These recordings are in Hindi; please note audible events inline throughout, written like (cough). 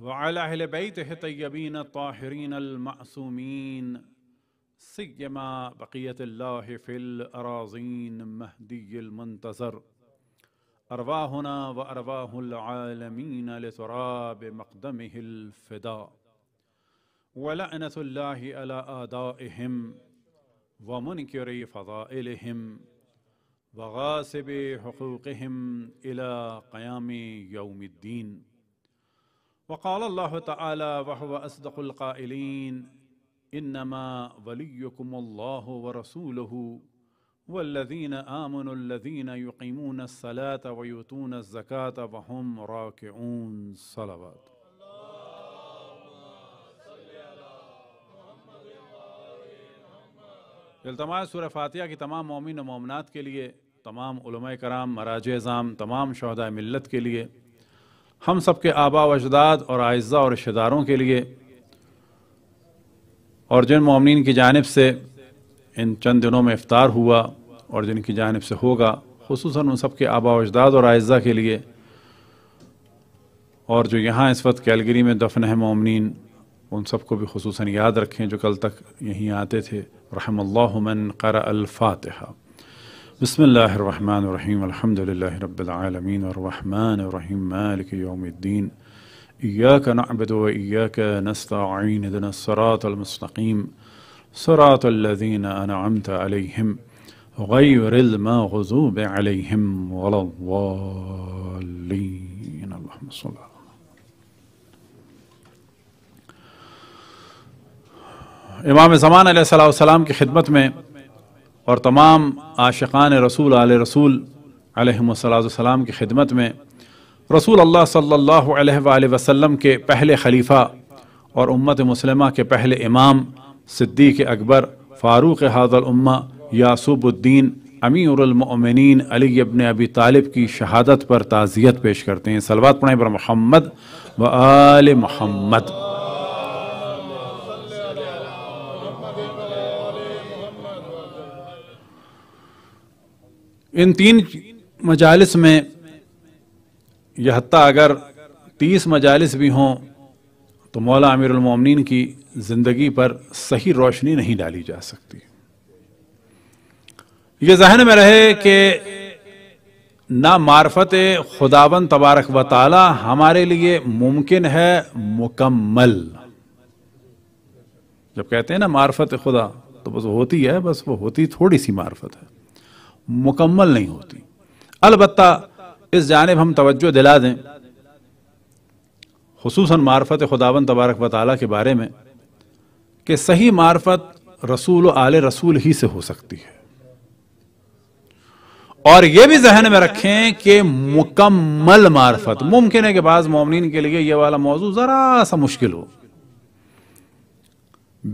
وعلى أهل بيته الطيبين الطاهرين المعصومين سيما بقية الله في الأراضين مهدي المنتظر أرواحنا وأرواح العالمين لتراب مقدمه الفداء ولعنة الله على آدائهم ومنكر فضائلهم وغاسب حقوقهم إلى قيام يوم الدين وهو أصدق القائلين إنما وليكم الله व रसूल آمنوا الذين يقيمون الصلاة ويؤتون الزكاة وهم راكعون صلوات अल्तमास सूर फातिहा की तमाम मोमिन मोमनात के लिए तमाम कराम मराज ज़ाम तमाम शहदा मिलत के लिए हम सब के आबा अजदाद और आयजा और रिश्तेदारों के लिए और जिन ममिन की जानब से इन चंद दिनों में इफ़ार हुआ और जिनकी जानब से होगा खसूस उन सब के आबा अजदाद और आयजा के लिए और जो यहाँ इस वक्त कैलगरी में दफन है ममिन उन सबको भी खसूस याद रखें जो कल तक यहीं आते थे रहमल मन कर بسم الله الرحمن الرحيم الحمد لله رب العالمين الرحمن الرحيم مالك يوم الدين إياك نعبد وإياك نستعين اهدنا الصراط المستقيم صراط الذين أنعمت عليهم غير المغضوب عليهم ولا الضالين اللهم صل على امام زمان علیہ السلام کی خدمت میں और तमाम आशान रसूल आल रसूल सलाम की खिदमत में रसूल अल्लाह सल्लल्लाहु अलैहि वसल्लम के पहले खलीफ़ा और उम्मत मुसलमा के पहले इमाम सिद्दीक अकबर फ़ारूक उम्मा यासुबुद्दीन अमीरमिन अली अबन अबी तालिब की शहादत पर ताज़ियत पेश करते हैं सलवा पढ़ाएँ पर महम्मद व आल मोहम्मद इन तीन मजालस में यह हती अगर तीस मजालस भी हों तो मौला अमीरमिन की ज़िंदगी पर सही रोशनी नहीं डाली जा सकती ये जहन में रहे कि ना मार्फत खुदाबन तबारक व हमारे लिए मुमकिन है मुकम्मल जब कहते हैं ना मार्फत खुदा तो बस होती है बस वो होती थोड़ी सी मार्फत है मुकम्मल नहीं होती अलबत् इस जानब हम तोज्जो दिला दें खसूस मार्फत खुदावन तबारक वाली के बारे में कि सही मार्फत रसूल आल रसूल ही से हो सकती है और यह भी जहन में रखें कि मुकम्मल मार्फत मुमकिन है कि बाज़ मोमिन के लिए यह वाला मौजू ज़रा सा मुश्किल हो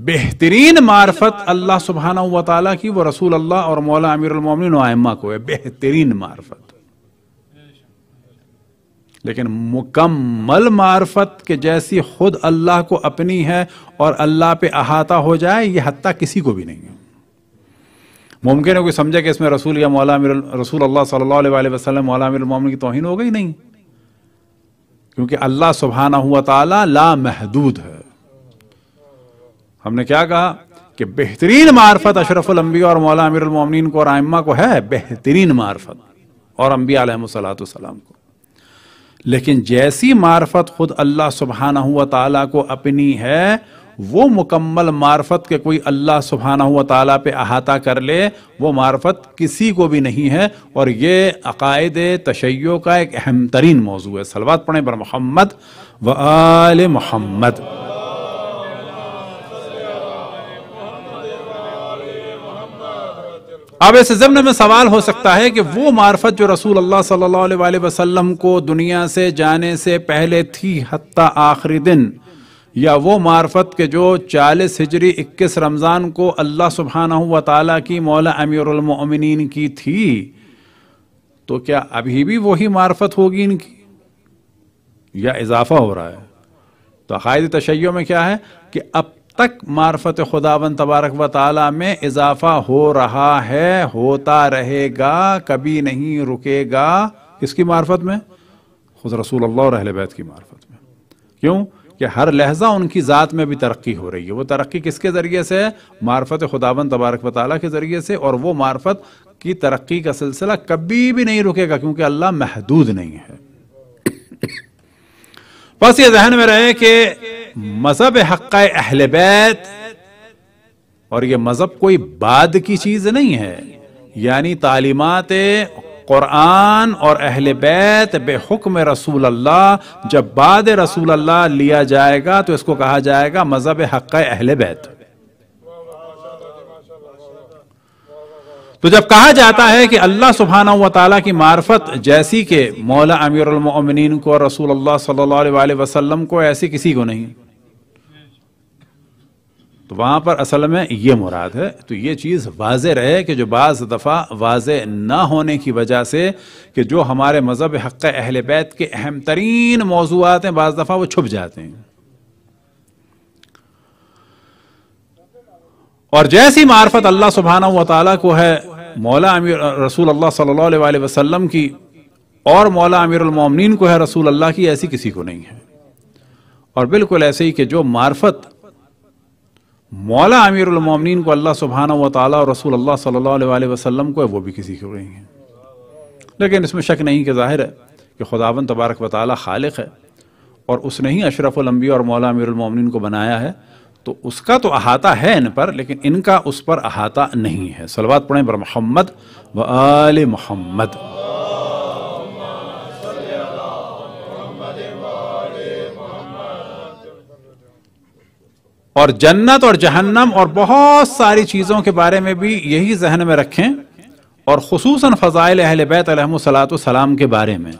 बेहतरीन मार्फत अल्लाह सुबहाना हुआ की वो रसूल अल्लाह और मौला अमीर आयमा को है बेहतरीन मार्फत लेकिन मुकम्मल मार्फत के जैसी खुद अल्लाह को अपनी है और अल्लाह पे अहाता हो जाए ये हत्या किसी को भी नहीं है मुमकिन है कोई समझे कि इसमें रसूल या मौला अमीर रसूल अल्लाह सल्लल्लाहु अलैहि मौला अमीर की तोहन हो गई नहीं क्योंकि अल्लाह सुबहाना हुआ तला लामहदूद है हमने क्या कहा कि बेहतरीन मार्फत अशरफुल अम्बिया और मौला अमीर उलमिन को और आयमा को है बेहतरीन मार्फत और अम्बिया सलाम को लेकिन जैसी मार्फत खुद अल्लाह सुबहाना हुआ ताला को अपनी है वो मुकम्मल मार्फत के कोई अल्लाह सुबहाना हुआ ताला पे अहाता कर ले वो मार्फत किसी को भी नहीं है और ये अकायद तशैयों का एक अहम तरीन मौजू है सलवात पढ़े बर मोहम्मद व आल मोहम्मद अब इस जमन में सवाल हो सकता है कि वो मार्फत जो रसूल अल्लाह सल्लल्लाहु अलैहि वसल्लम को दुनिया से जाने से पहले थी हती आखिरी दिन या वो मार्फत के जो 40 हिजरी 21 रमज़ान को अल्लाह सुबहाना व ताली की मौला अमीरमिन की थी तो क्या अभी भी वही मार्फत होगी इनकी या इजाफा हो रहा है तो कायद तशैयों में क्या है कि अब तक मार्फत खुदावन तबारक व ताला में इजाफा हो रहा है होता रहेगा कभी नहीं रुकेगा किसकी मार्फत में खुद रसूल अल्लाह और बैत की मार्फत में क्यों कि हर लहजा उनकी ज़ात में भी तरक्की हो रही है वो तरक्की किसके ज़रिए से है मार्फत खुदावन तबारक वाली के ज़रिए से और वो मार्फत की तरक्की का सिलसिला कभी भी नहीं रुकेगा क्योंकि अल्लाह महदूद नहीं है बस ये जहन में रहे कि मजहब हक़ अहल बैत और ये मजहब कोई बाद की चीज नहीं है यानी तालीमत कुरान और अहल बैत बेहुक्म रसूल अल्लाह जब बाद रसूल अल्लाह लिया जाएगा तो इसको कहा जाएगा मजहब हक़ अहल बैत तो जब कहा जाता है कि अल्लाह सुबहाना वाली की मार्फत जैसी के मौला अमीरमिन को और रसूल अल्लाह सल्ला वसलम को ऐसी किसी को नहीं तो वहां पर असल में ये मुराद है तो ये चीज़ वाज रहे कि जो बाज़ दफ़ा वाज ना होने की वजह से कि जो हमारे मज़हब हक़ अहल बैत के अहम तरीन मौजूद हैं बाज़ दफ़ा वो छुप जाते हैं और जैसी मार्फत अल्लाह सुबहाना वाली को है मौला अमीर रसूल अल्लाह सल्लल्लाहु अलैहि वसल्लम की और मौला अमीरमिन को है रसूल अल्लाह की ऐसी किसी को नहीं है और बिल्कुल ऐसे ही कि जो मार्फत मौला अमीरमिन को अल्लाह सुबहाना वाली और रसूल अल्लाह सल्लल्लाहु अलैहि वसल्लम को है वो भी किसी को नहीं है लेकिन इसमें शक नहीं कि जाहिर है कि खुदावन तबारक वाली खालिक है और उसने ही अशरफुलम्बी और मौला अमीरमिन को बनाया है तो उसका तो अहाता है इन पर लेकिन इनका उस पर अहाता नहीं है सलवात पढ़ें बर मोहम्मद व आल मोहम्मद और जन्नत और जहन्नम और बहुत सारी चीज़ों के बारे में भी यही जहन में रखें और खसूस फ़ज़ाइल अहल बैत सलाम के बारे में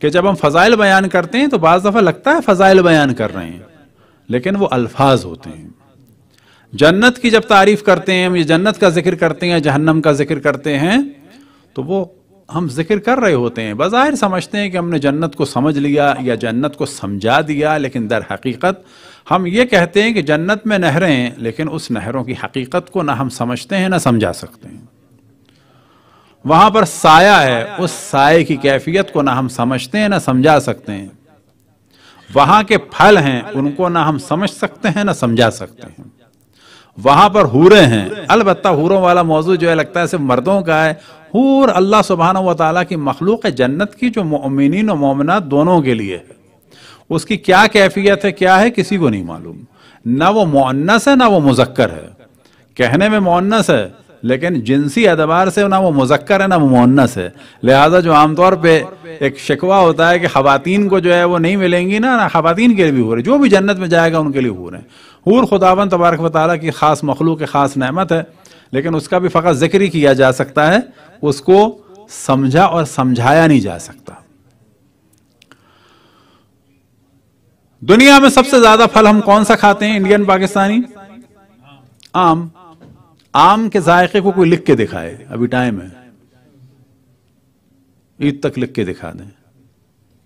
कि जब हम फ़ज़ाइल बयान करते हैं तो बज़ दफ़ा लगता है फ़ज़ाइल बयान कर रहे हैं लेकिन वो अल्फाज होते हैं जन्नत की जब तारीफ करते हैं हम ये जन्नत का जिक्र करते हैं जहन्नम का जिक्र करते हैं तो वो हम जिक्र कर रहे होते हैं बाहिर समझते हैं कि हमने जन्नत को समझ लिया या जन्नत को समझा दिया लेकिन दर हकीकत हम ये कहते हैं कि जन्नत में नहरें हैं लेकिन उस नहरों की हकीकत को ना हम समझते हैं ना समझा सकते हैं वहाँ पर साया है उस साय की कैफियत को ना हम समझते हैं ना समझा सकते हैं वहां के फल हैं उनको ना हम समझ सकते हैं ना समझा सकते हैं वहां पर हूरे हैं अलबत्ता हूरों वाला मौजू जो है लगता है सिर्फ मर्दों का है हूर अल्लाह सुबहान वाली की मखलूक जन्नत की जो मोमिन और मोमना दोनों के लिए है उसकी क्या कैफियत है क्या है किसी को नहीं मालूम ना वो मुन्नस है ना वो मुजक्कर है कहने में मुन्नस है लेकिन जिनसी एतबार से ना वो मुजक्कर है ना वो मुन्नस है लिहाजा जो आमतौर पर एक शिकवा होता है कि खवतिन को जो है वो नहीं मिलेंगी ना ना खातन के लिए भी हो रही जो भी जन्नत में जाएगा उनके लिए रहे हैं हूर खुदावन तबारक वाली की ख़ास मखलूक ख़ास नहमत है लेकिन उसका भी फ़कत जिक्र ही किया जा सकता है उसको समझा और समझाया नहीं जा सकता दुनिया में सबसे ज़्यादा फल हम कौन सा खाते हैं इंडियन पाकिस्तानी आम आम के जायके को कोई लिख के दिखाए अभी टाइम है ईद तक लिख के दिखा दें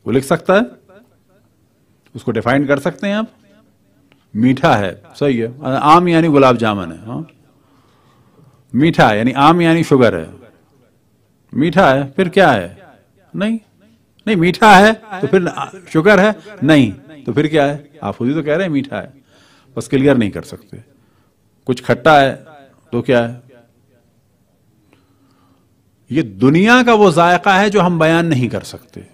वो लिख सकता है उसको डिफाइन कर सकते हैं आप मीठा है सही है आम यानी गुलाब जामुन है हा? मीठा यानी आम यानी शुगर है मीठा है फिर क्या है नहीं नहीं मीठा है तो फिर शुगर है नहीं तो फिर क्या है आप खुद ही तो कह रहे हैं मीठा है बस क्लियर नहीं कर सकते कुछ खट्टा है तो क्या है ये दुनिया का वो जायका है जो हम बयान नहीं कर सकते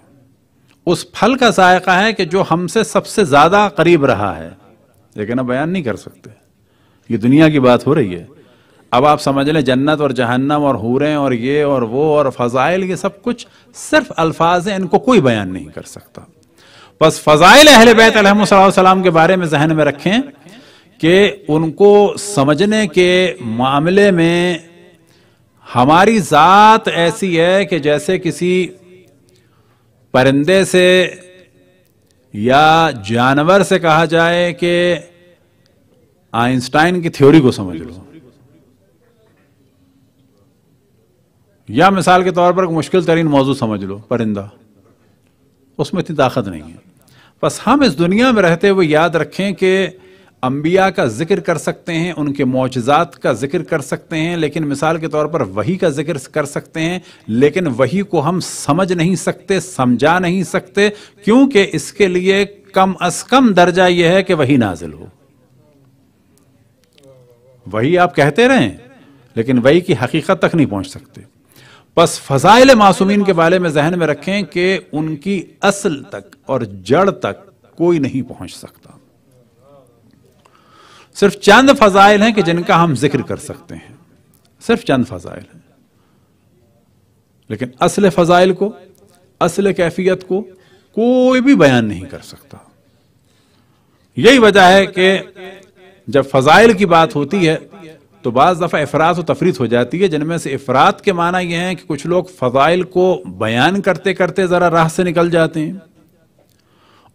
उस फल का जायका है कि जो हमसे सबसे ज्यादा करीब रहा है लेकिन हम बयान नहीं कर सकते ये दुनिया की बात हो रही है अब आप समझ लें जन्नत और जहन्नम और हूरें और ये और वो और फजाइल ये सब कुछ सिर्फ अल्फाज हैं इनको कोई बयान नहीं कर सकता बस फजाइल अहल बैत के बारे में जहन में रखें कि उनको समझने के मामले में हमारी जात ऐसी है कि जैसे किसी परिंदे से या जानवर से कहा जाए कि आइंस्टाइन की थ्योरी को समझ लो या मिसाल के तौर पर मुश्किल तरीन मौजू समझ लो परिंदा उसमें इतनी ताकत नहीं है बस हम इस दुनिया में रहते हुए याद रखें कि अम्बिया का जिक्र कर सकते हैं उनके मोजात का जिक्र कर सकते हैं लेकिन मिसाल के तौर पर वही का जिक्र कर सकते हैं लेकिन वही को हम समझ नहीं सकते समझा नहीं सकते क्योंकि इसके लिए कम अज कम दर्जा यह है कि वही नाजिल हो वही आप कहते रहें लेकिन वही की हकीकत तक नहीं पहुंच सकते बस फजाइल मासूमिन के बारे में जहन में रखें कि उनकी असल तक और जड़ तक कोई नहीं पहुंच सकता सिर्फ चंद फजाइल हैं कि जिनका हम जिक्र कर सकते हैं सिर्फ चंद फजाइल हैं लेकिन असल फजाइल को असल कैफियत को कोई भी बयान नहीं कर सकता यही वजह है कि जब फजाइल की बात होती है तो बाज़ दफ़ा अफरात और तफरीत हो जाती है जिनमें से अफरात के माना यह है कि कुछ लोग फजाइल को बयान करते करते ज़रा राह से निकल जाते हैं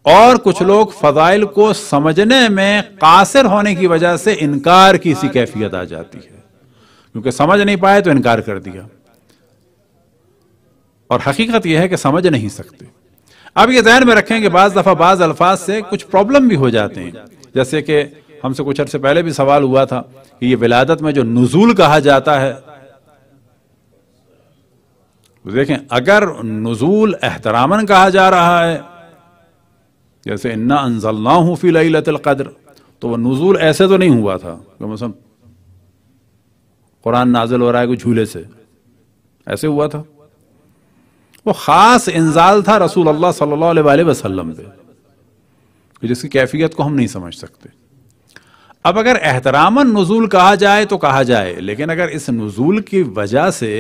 और कुछ लोग फजाइल को समझने में कासिर होने की वजह से इनकार की सी कैफियत आ जाती है क्योंकि समझ नहीं पाए तो इनकार कर दिया और हकीकत यह है कि समझ नहीं सकते अब ये जहन में रखें कि बाज़ दफ़ा बाज़ अल्फाज से कुछ प्रॉब्लम भी हो जाते हैं जैसे कि हमसे कुछ अर्से पहले भी सवाल हुआ था कि ये विलादत में जो नजूल कहा जाता है तो देखें अगर नजूल एहतरामन कहा जा रहा है जैसे इन्ना अनजलना हूँ फ़ी लतलक़द्र तो वह नज़ुल ऐसे तो नहीं हुआ था कि मौसम कुरान नाजिल हो रहा है कोई झूले से ऐसे हुआ था वो ख़ास इंजाल था रसूल अल्लाह सल्लल्लाहु अलैहि वसल्लम पे जिसकी कैफियत को हम नहीं समझ सकते अब अगर एहतरामन नज़ुल कहा जाए तो कहा जाए लेकिन अगर इस नज़ुल की वजह से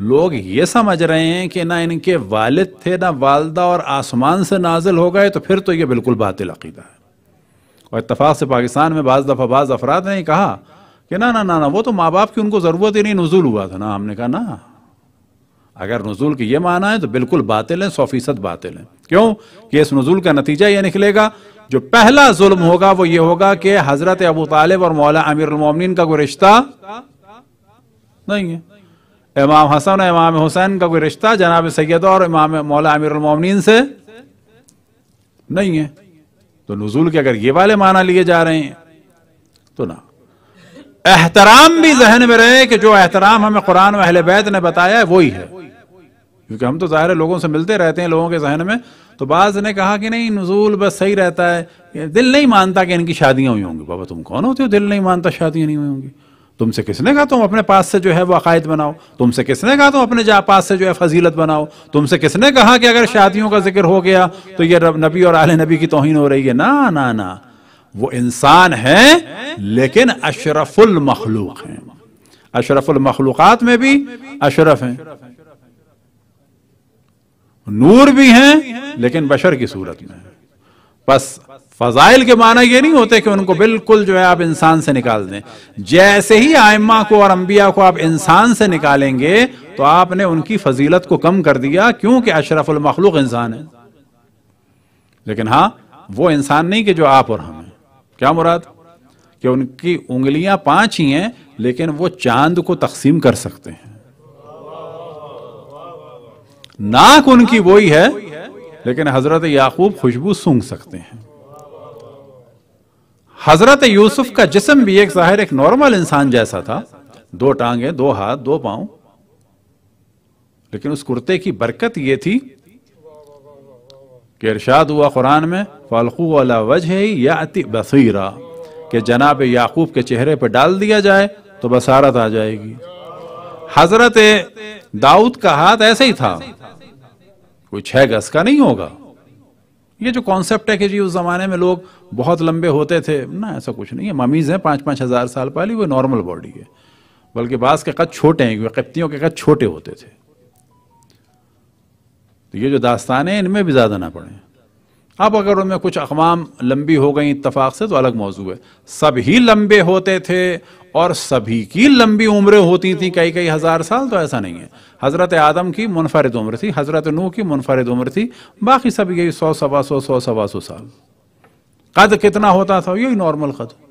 लोग ये समझ रहे हैं कि ना इनके वालिद थे ना वालदा और आसमान से नाजिल हो गए तो फिर तो ये बिल्कुल बातिल अकीदा है और इतफाक़ से पाकिस्तान में बाज़ दफ़ा बाज़ अफराद ने कहा कि ना ना ना ना वो तो माँ बाप की उनको ज़रूरत ही नहीं नजूल हुआ था ना हमने कहा ना अगर नजूल की ये माना है तो बिल्कुल बातिल है सौ फीसद बातिल है क्यों कि इस नजूल का नतीजा ये निकलेगा जो पहला जुल्म होगा वो ये होगा कि हज़रत अबू तालिब और मौला अमीर का कोई रिश्ता नहीं है इमाम हसन और इमाम हुसैन का कोई रिश्ता जनाब सैद और इमाम मौला अमीरमिन से नहीं है तो नजूल के अगर ये वाले माना लिए जा रहे हैं तो ना एहतराम भी जहन में रहे कि जो एहतराम हमें कुरान अहल बैत ने बताया है वही है क्योंकि हम तो ज़ाहिर लोगों से मिलते रहते हैं लोगों के जहन में तो बाज ने कहा कि नहीं नजूल बस सही रहता है दिल नहीं मानता कि इनकी शादियां हुई होंगी बाबा तुम कौन होते हो दिल नहीं मानता शादियां नहीं हुई होंगी तुमसे किसने कहा तुम अपने पास से जो है वो अकायद बनाओ तुमसे किसने कहा तुम अपने जा पास से जो है फजीलत बनाओ तुमसे किसने कहा कि अगर शादियों का जिक्र हो गया तो ये नबी और आल नबी की तोहिन हो रही है ना ना ना वो इंसान है लेकिन अशरफुल मखलूक है अशरफुल मखलूकत में भी अशरफ है नूर भी हैं लेकिन बशर की सूरत में बस फजाइल के माना ये नहीं होते कि उनको बिल्कुल जो है आप इंसान से निकाल दें जैसे ही आयमा को और अंबिया को आप इंसान से निकालेंगे तो आपने उनकी फजीलत को कम कर दिया क्योंकि अशरफुल मखलूक इंसान है लेकिन हाँ वो इंसान नहीं कि जो आप और हम हैं क्या मुराद कि उनकी उंगलियां पांच ही हैं लेकिन वो चांद को तकसीम कर सकते हैं नाक उनकी वही है लेकिन हजरत याकूब खुशबू सूंघ सकते हैं हजरत यूसुफ का जिसम भी एक जाहिर एक नॉर्मल इंसान जैसा था दो टांगे दो हाथ दो पांव लेकिन उस कुर्ते की बरकत यह थी कि इरशाद हुआ कुरान में फालकू वाला वजह अति बसीरा कि जनाब याकूब के चेहरे पर डाल दिया जाए तो बसारत आ जाएगी हजरत दाऊद का हाथ ऐसे ही था कोई छह गज का नहीं होगा ये जो कॉन्सेप्ट है कि जी उस जमाने में लोग बहुत लंबे होते थे ना ऐसा कुछ नहीं है ममीज़ हैं पाँच पाँच हज़ार साल पहले वो नॉर्मल बॉडी है बल्कि बास के कद छोटे हैं क्योंकि कप्तियों के कद छोटे होते थे तो ये जो दास्तान है इनमें भी ज़्यादा ना पड़े अब अगर उनमें कुछ अकवाम लंबी हो गई इतफाक से तो अलग मौजू है सभी लंबे होते थे और सभी की लंबी उम्रें होती थी कई कई हज़ार साल तो ऐसा नहीं है हज़रत आदम की मुनफरद उम्र थी हज़रत नूह की मुनफरद उम्र थी बाकी सब यही सौ सवा सौ सौ सवा सौ साल कद कितना होता था यही नॉर्मल कद हो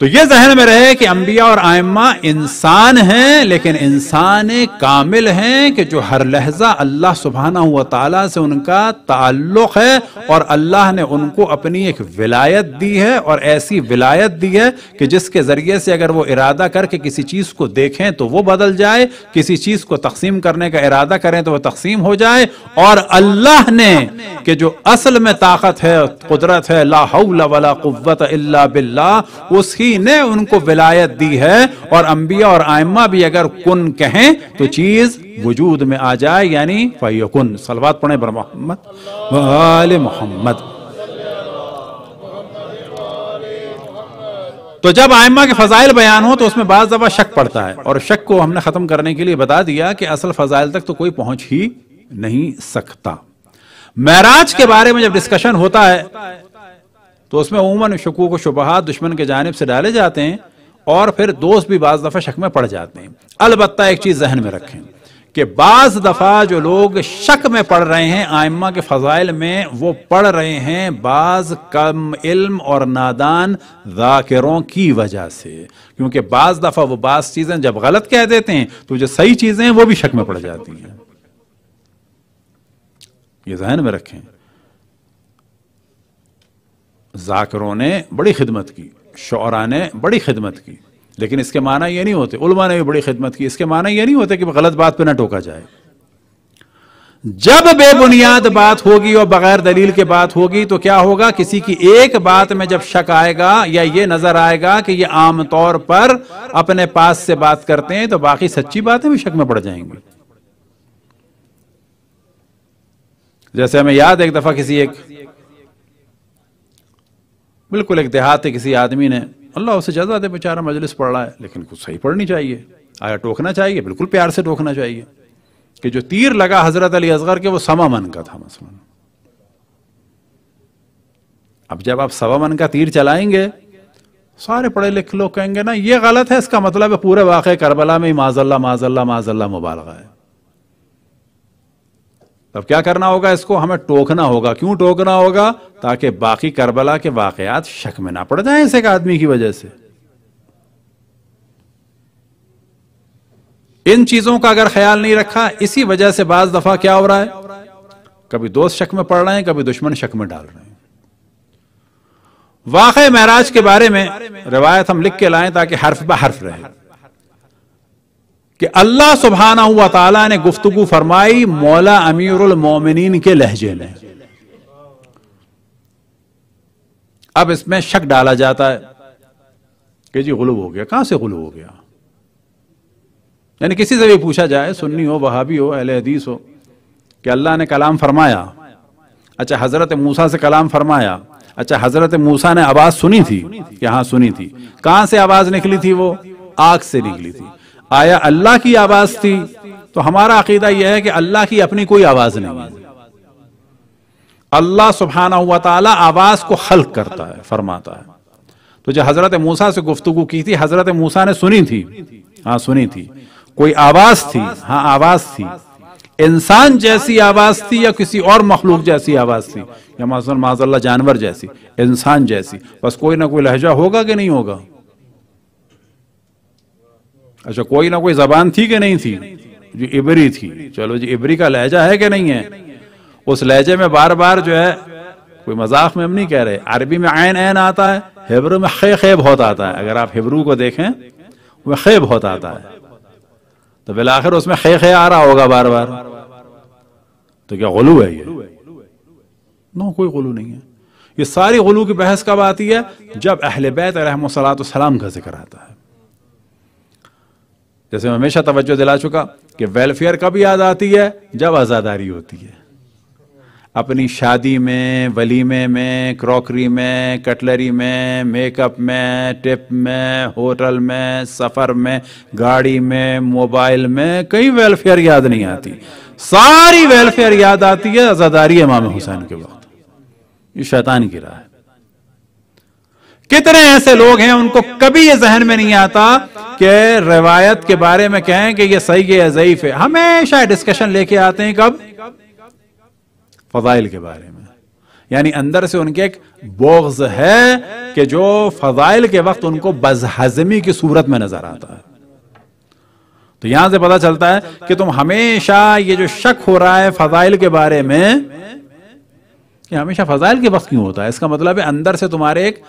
तो यह जहन में रहे कि अंबिया और आयमा इंसान हैं लेकिन इंसान कामिल हैं कि जो हर लहजा अल्लाह सुबहाना हुआ ताला से उनका ताल्लुक है और अल्लाह ने उनको अपनी एक विलायत दी है और ऐसी विलायत दी है कि जिसके जरिए से अगर वो इरादा करके किसी चीज को देखें तो वो बदल जाए किसी चीज को तकसीम करने का इरादा करें तो वह तकसीम हो जाए और अल्लाह ने कि जो असल में ताकत है कुदरत है ला वाला कुत अल्ला बिल्ला उसकी उसी ने उनको विलायत दी है और अंबिया और आयमा भी अगर कुन कहें तो चीज वजूद में आ जाए यानी फैकुन सलवात पढ़े बर मोहम्मद मोहम्मद तो जब आयमा के फजाइल बयान हो तो उसमें बाद दफा शक पड़ता है और शक को हमने खत्म करने के लिए बता दिया कि असल फजाइल तक तो कोई पहुंच ही नहीं सकता महराज के बारे में जब डिस्कशन होता है तो उसमें उमूमन शकूक शुबहत दुश्मन के जानब से डाले जाते हैं और फिर दोस्त भी बाज़ दफ़ा शक में पड़ जाते हैं अलबत्त एक चीज़ जहन में रखें कि बाज़ दफ़ा जो लोग शक में पढ़ रहे हैं आयमा के फ़जाइल में वो पढ़ रहे हैं बाज़ कम इल्म और नादान जाकिरों की वजह से क्योंकि बाज़ दफ़ा वो बाज़ चीज़ें जब गलत कह देते हैं तो जो सही चीज़ें हैं वो भी शक में पड़ जाती हैं ये जहन में रखें जाकरों ने बड़ी खिदमत की शरा ने बड़ी खिदमत की लेकिन इसके माना ये नहीं होते उलमा ने भी बड़ी खिदमत की इसके माना ये नहीं होते कि गलत बात पर ना टोका जाए जब बेबुनियाद बात होगी और बगैर दलील के बात होगी तो क्या होगा किसी की एक बात में जब शक आएगा या ये नजर आएगा कि ये आमतौर पर अपने पास से बात करते हैं तो बाकी सच्ची बातें भी शक में पड़ जाएंगी जैसे हमें याद एक दफा किसी एक बिल्कुल इकतहात है किसी आदमी ने अल्लाह उसे जज्बा दे बेचारा मजलिस पढ़ रहा है लेकिन कुछ सही पढ़नी चाहिए आया टोकना चाहिए बिल्कुल प्यार से टोकना चाहिए कि जो तीर लगा हजरत अली असगर के वो सवा मन का था मसलन अब जब आप सवा मन का तीर चलाएंगे सारे पढ़े लिखे लोग कहेंगे ना ये गलत है इसका मतलब है पूरे वाक़ करबला में ही माजल्ला माजल्ला माजल्ला मुबालगा है तब क्या करना होगा इसको हमें टोकना होगा क्यों टोकना होगा ताकि बाकी करबला के वाकयात शक में ना पड़ जाए इस एक आदमी की वजह से इन चीजों का अगर ख्याल नहीं रखा इसी वजह से बाज दफा क्या हो रहा है कभी दोस्त शक में पड़ रहे हैं कभी दुश्मन शक में डाल रहे हैं वाक़ महराज के बारे में रिवायत हम लिख के लाएं ताकि हर्फ ब हर्फ रहे कि अल्लाह सुबहाना हुआ ताला ने गुफ्तु फरमाई मौला अमीरुल मोमिनीन के लहजे में अब इसमें शक डाला जाता है कि जी गुलू हो गया कहां से गुलू हो गया यानी किसी से भी पूछा जाए सुन्नी हो वहाबी हो अहले हदीस हो कि अल्लाह ने कलाम फरमाया अच्छा हजरत मूसा से कलाम फरमाया अच्छा हजरत मूसा ने आवाज सुनी थी कि हाँ सुनी थी कहां से आवाज निकली थी वो आग से निकली थी आया अल्लाह की आवाज थी तो हमारा अकीदा यह है कि अल्लाह की अपनी कोई आवाज नहीं है अल्लाह सुबहाना हुआ तला आवाज को हल करता है फरमाता है तो जब हजरत मूसा से गुफ्तु की थी हजरत मूसा ने सुनी थी हाँ सुनी थी कोई आवाज थी हाँ आवाज थी इंसान जैसी आवाज थी या किसी और मखलूक जैसी आवाज थी या माजल्ला जानवर जैसी इंसान जैसी बस कोई ना कोई लहजा होगा कि नहीं होगा अच्छा कोई ना कोई जबान थी कि नहीं थी जो इबरी थी चलो जी इबरी का लहजा है कि नहीं है उस लहजे में बार बार जो है कोई मजाक में हम नहीं कह रहे अरबी में आयन ऐन आता है हिब्रू में खे खे बहुत आता है अगर आप हिब्रू को देखें वह खे बहुत आता है तो बिल आखिर उसमें खे खे आ रहा होगा बार बार तो क्या गलू है ये नो कोई गलू नहीं है ये सारी गलू की बहस कब आती है जब अहल बैत रहम सलाम का जिक्र आता है जैसे मैं हमेशा तवज्जो दिला चुका कि वेलफेयर कब याद आती है जब आज़ादारी होती है अपनी शादी में वलीमे में क्रॉकरी में कटलरी में मेकअप में टिप में होटल में सफ़र में गाड़ी में मोबाइल में कई वेलफेयर याद नहीं आती सारी वेलफेयर याद आती है आज़ादारी इमाम हुसैन के वक्त ये शैतान की राह है कितने ऐसे लोग हैं उनको कभी ये जहन में नहीं आता के रवायत के बारे में कहें कि ये सही है या ज़यीफ है हमेशा डिस्कशन लेके आते हैं कब फजाइल के बारे में यानी अंदर से उनके एक बोग्ज है कि जो फजाइल के वक्त उनको बजहजमी की सूरत में नजर आता है तो यहां से पता चलता है कि तुम हमेशा ये जो शक हो रहा है फजाइल के बारे में कि हमेशा फजाइल के वक्त क्यों होता है इसका मतलब है अंदर से तुम्हारे एक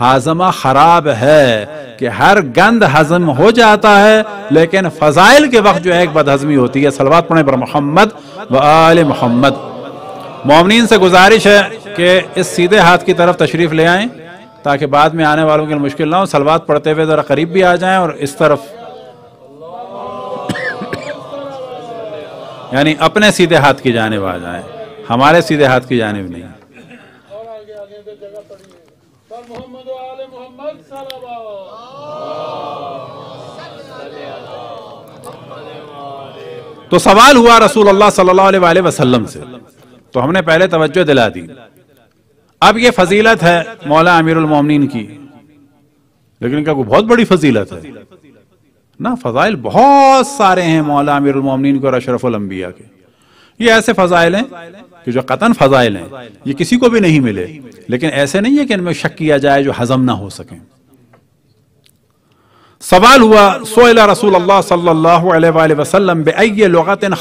हाजमा खराब है कि हर गंद हजम हो जाता है लेकिन फजाइल के वक्त जो है एक बदहजमी होती है सलवात पढ़ने पर मोहम्मद व आल मोहम्मद मोमिन से गुजारिश है कि इस सीधे हाथ की तरफ तशरीफ ले आए ताकि बाद में आने वालों के लिए मुश्किल ना हो सलवात पढ़ते हुए ज़रा करीब भी आ जाए और इस तरफ यानी अपने सीधे हाथ की जानब आ जाए हमारे सीधे हाथ की जानेब नहीं तो सवाल हुआ रसूल अल्लाह सल्लल्लाहु अलैहि वसल्लम से तो हमने पहले तवज्जो दिला दी अब ये फजीलत है मौला अमीरुल मोमिनीन की लेकिन क्या बहुत बड़ी फजीलत है ना फजाइल बहुत सारे हैं मौला अमीरुल मोमिनीन के और अशरफुल के ये ऐसे फजाइल हैं कि जो कतन फजाइल हैं ये किसी को भी नहीं मिले लेकिन ऐसे नहीं है कि इनमें शक किया जाए जो हजम ना हो सकें सवाल हुआ सोला रसूल अल्लाह सल्लल्लाहु अलैहि वसल्लम बे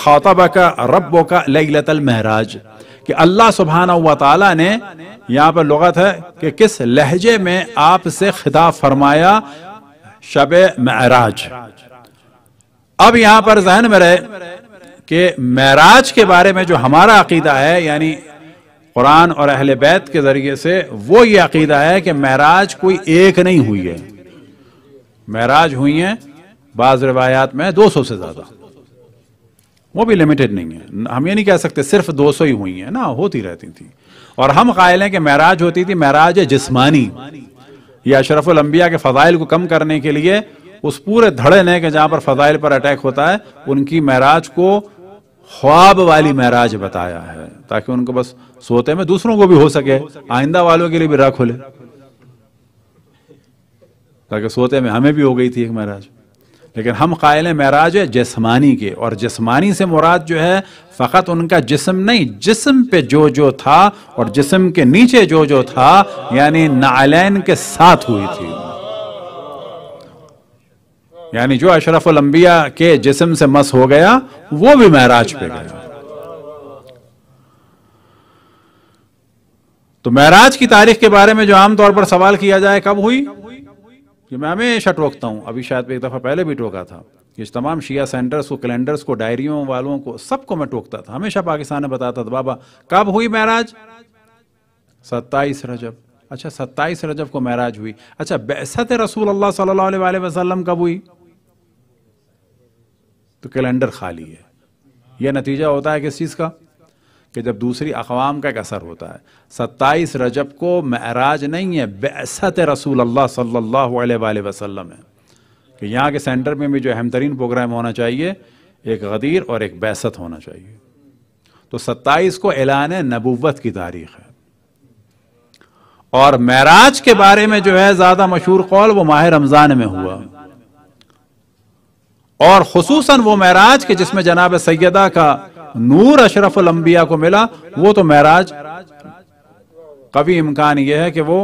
खातबा का रब्बो का लतल महराज कि अल्लाह सुबहाना हुआ ताला ने यहाँ पर लगत है कि किस लहजे में आपसे खिताब फरमाया शब महराज अब यहाँ पर जहन में रहे कि महराज के बारे में जो हमारा अकीदा है यानी कुरान और अहल बैत के ज़रिए से वो ये अकीदा है कि महराज कोई एक नहीं हुई है महराज हुई हैं बाज रवायात में 200 से ज़्यादा वो भी लिमिटेड नहीं है हम ये नहीं कह सकते सिर्फ 200 ही हुई हैं ना होती रहती थी और हम कायल हैं कि महराज होती थी महराज जिस्मानी या अशरफुल अम्बिया के फ़जाइल को कम करने के लिए उस पूरे धड़े ने के जहां पर फ़जाइल पर अटैक होता है उनकी महराज को ख्वाब वाली महराज बताया है ताकि उनको बस सोते में दूसरों को भी हो सके आइंदा वालों के लिए भी रख खुले ताकि सोते में हमें भी हो गई थी एक महराज लेकिन हम कायल महराज जिसमानी के और जिसमानी से मुराद जो है फ़कत उनका जिसम नहीं जिसम पे जो जो था और जिसम के नीचे जो जो था यानी नालैन के साथ हुई थी यानी जो अशरफ लंबिया के जिसम से मस हो गया वो भी महराज पे गया तो महराज की तारीख के बारे में जो आमतौर पर सवाल किया जाए कब हुई कि मैं हमेशा टोकता हूँ अभी शायद एक दफ़ा पहले भी टोका था इस तमाम शिया सेंटर्स को कैलेंडर्स को डायरियों वालों को सबको मैं टोकता था हमेशा पाकिस्तान ने बताता था तो बाबा कब हुई महराज सत्ताईस रजब अच्छा सत्ताईस रजब को महराज हुई अच्छा बैसत रसूल अल्लाह सल वसलम कब हुई तो कैलेंडर खाली है यह नतीजा होता है किस चीज़ का कि जब दूसरी अकवाम का एक असर होता है सत्ताईस रजब को महराज नहीं है बेसत रसूल अल्लाह अलैहि वसल्लम है कि यहाँ के सेंटर में भी जो अहम तरीन प्रोग्राम होना चाहिए एक गदीर और एक बैसत होना चाहिए तो सत्ताईस को एलान नबूवत की तारीख है और महराज के बारे में जो है ज़्यादा मशहूर कौल वो माह रमज़ान में हुआ और खसूस वो महराज के जिसमें जनाब सैदा का नूर अशरफ अंबिया को मिला वो तो महराज कभी इम्कान यह है कि वो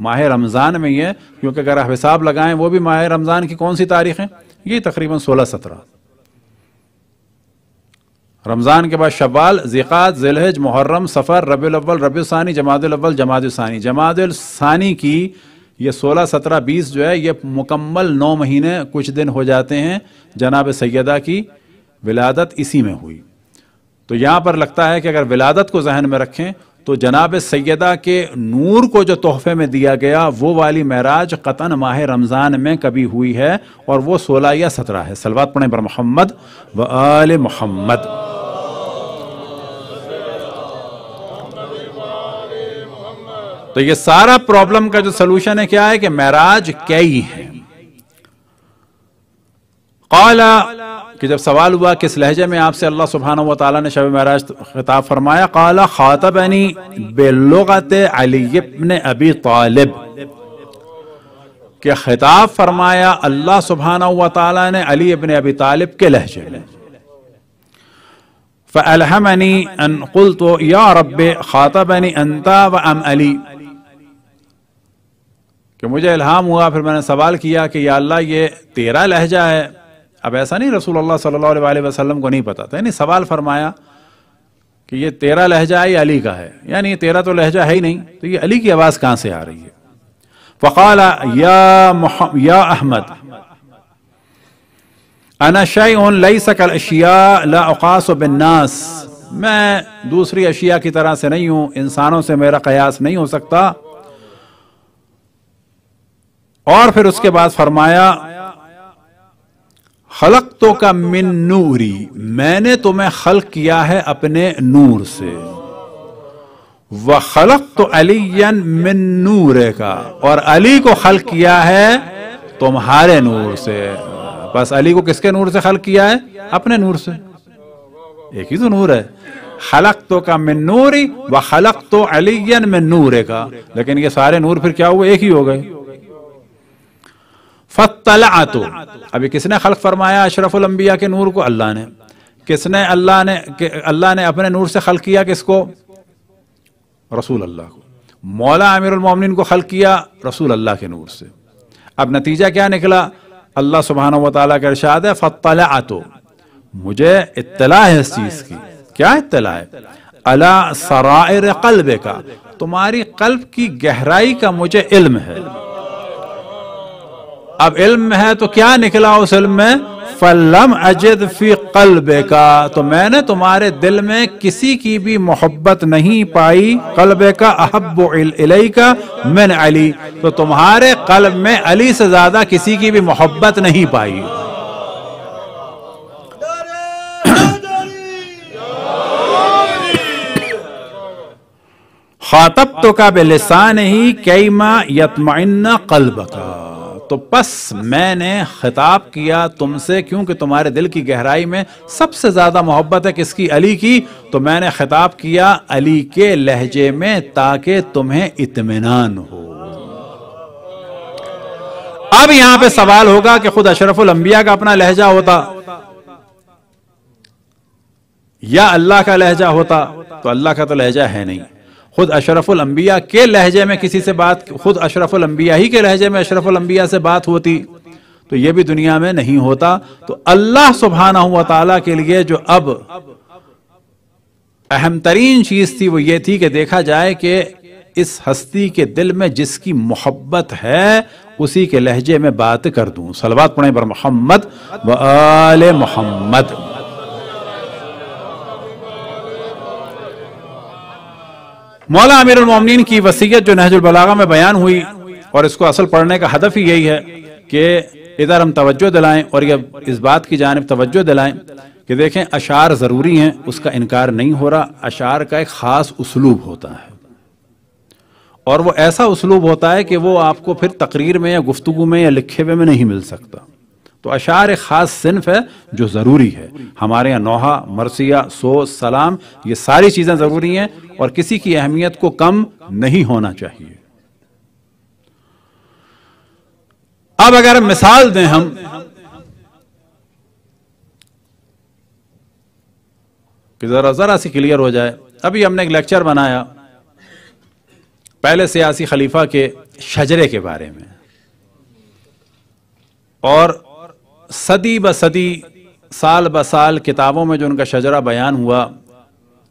माह रमज़ान में ही है क्योंकि अगर हिसाब लगाएं वो भी माह रमज़ान की कौन सी तारीख है ये तकरीबन सोलह सत्रह रमज़ान के बाद शवाल ज़िकात जिलहज मुहर्रम सफ़र रबी अव्वल रबी सानी जमात अव्वल जमाद सानी सानी की ये सोलह सत्रह बीस जो है ये मुकम्मल नौ महीने कुछ दिन हो जाते हैं जनाब सैदा की विलादत इसी में हुई तो यहाँ पर लगता है कि अगर विलादत को जहन में रखें तो जनाब सैदा के नूर को जो तोहफे में दिया गया वो वाली महराज कतन माह रमज़ान में कभी हुई है और वो सोलह या सत्रह है सलवात पढ़े पर मोहम्मद व आल मोहम्मद तो ये सारा प्रॉब्लम का जो सलूशन है क्या है कि महराज कई है कि जब सवाल हुआ किस लहजे में आपसे अल्लाह सुबहान व ताली ने शब महराज खिताब फरमाया काला यानी बेलोगत अलीबन अबी तालिब के खिताब फरमाया अल्लाह सुबहाना व ताली ने अली अबन अबी तालिब के लहजे में फ़लहमनी अन तो या रब खातबनी अनता व अम अली कि मुझे इल्हाम हुआ फिर मैंने सवाल किया कि या अल्लाह ये तेरा लहजा है अब ऐसा नहीं रसूल सल्लल्लाहु अलैहि वसल्लम को नहीं पता था यानी सवाल फरमाया कि ये तेरा लहजा है ये अली का है यानी तेरा तो लहजा है ही नहीं तो ये अली की आवाज़ कहाँ से आ रही है फ़काला या या अहमद अनाशाई लई सकल अशिया लाकास बिन्नास मैं दूसरी अशिया की तरह से नहीं हूं इंसानों से मेरा कयास नहीं हो सकता और फिर उसके बाद फरमाया खलक तो का मिन नूरी मैंने तुम्हें खल किया है अपने नूर से व खलक तो अलीन मिन नूर का और अली को खल किया है तुम्हारे नूर से बस अली को किसके नूर से खल किया है अपने नूर से एक ही तो नूर है खलक तो का मिन नूरी व खलक तो अलीन मिन नूर का लेकिन ये सारे नूर फिर क्या हुए एक ही हो गए फतला अभी किसने खल फरमाया अशरफुलम्बिया के नूर को अल्लाह ने किसने अल्लाह ने अल्लाह ने अपने नूर से खल किया किसको रसूल अल्लाह को मौला आमिरमिन को खल किया रसूल अल्लाह के नूर से अब नतीजा क्या निकला अल्लाह सुबहान वाली का इरशाद है फतला आतो मुझे इतला है इस चीज़ की क्या इतला है अला सरा कल्ब का तुम्हारी कल्ब की गहराई का मुझे इल्म है अब इल्म है तो क्या निकला उस इल्म में फलम अजद फी कल का तो मैंने तुम्हारे दिल में किसी की भी मोहब्बत नहीं पाई कल का अहब अलई का मिन अली तो तुम्हारे कल्ब में अली से ज्यादा किसी की भी मोहब्बत नहीं पाई खातब तो का बेलिसान ही कैमा यत्मा कल्ब का तो बस मैंने खिताब किया तुमसे क्योंकि तुम्हारे दिल की गहराई में सबसे ज़्यादा मोहब्बत है किसकी अली की तो मैंने खिताब किया अली के लहजे में ताकि तुम्हें इतमान हो अब यहां पे सवाल होगा कि खुद अशरफुल अंबिया का अपना लहजा होता या अल्लाह का लहजा होता तो अल्लाह का तो लहजा है नहीं खुद अशरफुलम्बिया के लहजे में किसी से बात खुद अशरफुलम्बिया ही के लहजे में अशरफुलम्बिया से बात होती तो ये भी दुनिया में नहीं होता तो अल्लाह सुबहाना हुआ तला के लिए जो अब अहम तरीन चीज थी वो ये थी कि देखा जाए कि इस हस्ती के दिल में जिसकी मोहब्बत है उसी के लहजे में बात कर दूं सलवात पढ़े पर मोहम्मद व मोहम्मद मौला अमीर उमिन की वसीयत जो नहजुलबलागा में बयान हुई और इसको असल पढ़ने का हदफ ही यही है कि इधर हम तवज्जो दिलाएं और यह इस बात की जानब तवज्जो दिलाएं कि देखें अशार ज़रूरी हैं उसका इनकार नहीं हो रहा अशार का एक ख़ास उसलूब होता है और वो ऐसा उसलूब होता है कि वो आपको फिर तकरीर में या गुफ्तु में या लिखे हुए में नहीं मिल सकता तो अशार ख़ास सिंफ है जो ज़रूरी है हमारे यहाँ नोहा मरसिया सोच सलाम ये सारी चीज़ें ज़रूरी हैं और किसी की अहमियत को कम नहीं होना चाहिए अब अगर मिसाल दें हम कि ज़रा ज़रा सी क्लियर हो जाए अभी हमने एक लेक्चर बनाया पहले सियासी खलीफा के शजरे के बारे में और सदी ब सदी साल ब साल किताबों में जो उनका शजरा बयान हुआ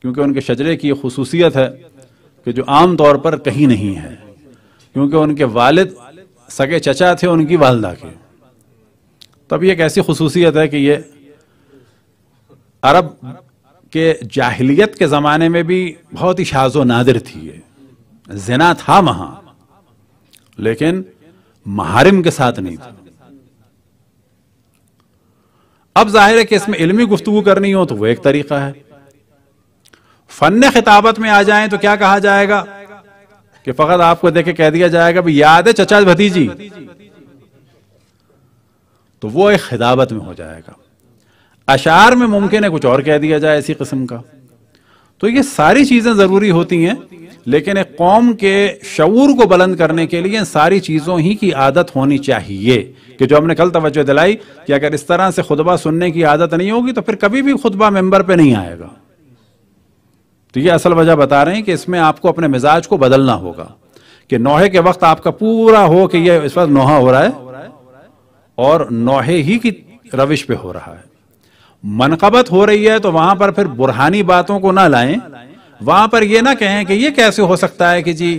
क्योंकि उनके शजरे की खसूसियत है कि जो आम तौर पर कहीं नहीं है क्योंकि उनके वालिद सगे चचा थे उनकी वालदा के तब ये एक ऐसी खसूसियत है कि ये अरब के जाहिलियत के ज़माने में भी बहुत ही शाजो नादिर थी ये जना था वहाँ लेकिन महारिम के साथ नहीं था अब जाहिर है कि इसमें इलमी गुफ्तु करनी हो तो वह एक तरीका है फन खिताबत में आ जाए तो क्या कहा जाएगा कि फकत आपको देखे कह दिया जाएगा भी याद है चचा भतीजी तो वो एक खिताबत में हो जाएगा अशार में मुमकिन है कुछ और कह दिया जाए इसी किस्म का तो ये सारी चीजें जरूरी होती हैं लेकिन एक कौम के शूर को बुलंद करने के लिए सारी चीज़ों ही की आदत होनी चाहिए कि जो हमने कल तवज्जो दिलाई कि अगर इस तरह से खुतबा सुनने की आदत नहीं होगी तो फिर कभी भी खुतबा मेंबर पे नहीं आएगा तो ये असल वजह बता रहे हैं कि इसमें आपको अपने मिजाज को बदलना होगा कि नोहे के वक्त आपका पूरा हो कि यह इस वक्त नोहा हो रहा है और नोहे ही की रविश पे हो रहा है मनकबत हो रही है तो वहां पर फिर बुरहानी बातों को ना लाएं वहां पर यह ना कहें कि ये कैसे हो सकता है कि जी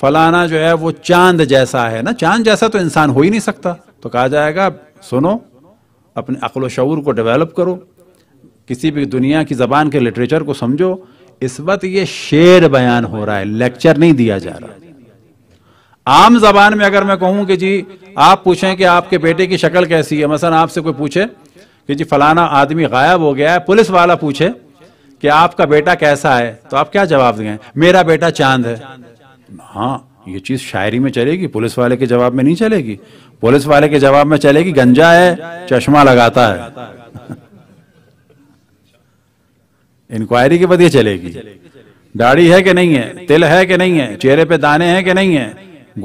फलाना जो है वो चांद जैसा है ना चांद जैसा तो इंसान हो ही नहीं सकता तो कहा जाएगा सुनो अपने अकल शूर को डेवलप करो किसी भी दुनिया की जबान के लिटरेचर को समझो इस वक्त ये शेर बयान हो रहा है लेक्चर नहीं दिया जा रहा आम जबान में अगर मैं कहूं कि जी आप पूछें कि आपके बेटे की शक्ल कैसी है मसलन आपसे कोई पूछे कि जी फलाना आदमी गायब हो गया है पुलिस वाला पूछे कि आपका बेटा कैसा है तो आप क्या जवाब देंगे मेरा बेटा चांद है हाँ ये चीज शायरी में चलेगी पुलिस वाले के जवाब में नहीं चलेगी पुलिस वाले के जवाब में चलेगी गंजा है चश्मा लगाता है (laughs) इंक्वायरी के बाद ये चलेगी दाढ़ी है कि नहीं है तिल है कि नहीं है चेहरे पे दाने हैं कि नहीं है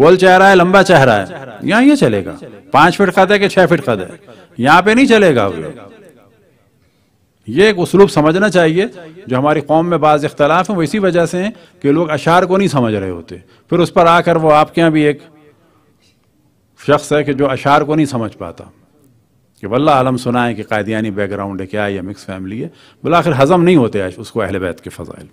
गोल चेहरा है लंबा चेहरा है यहाँ ये चलेगा पांच फीट खत है कि छह फीट खत है यहाँ पे नहीं चलेगा वो ये एक उसलूब समझना चाहिए जो हमारी कौम में बाज़ इख्तलाफ हैं वो इसी वजह से हैं कि लोग अशार को नहीं समझ रहे होते फिर उस पर आकर वो आपके यहाँ भी एक शख्स है कि जो अशार को नहीं समझ पाता कि वल्ला आलम सुना है कि कायदियानी बैकग्राउंड है क्या या मिक्स फैमिली है बोला आखिर हज़म नहीं होते उसको अहल बैत के फ़जाइल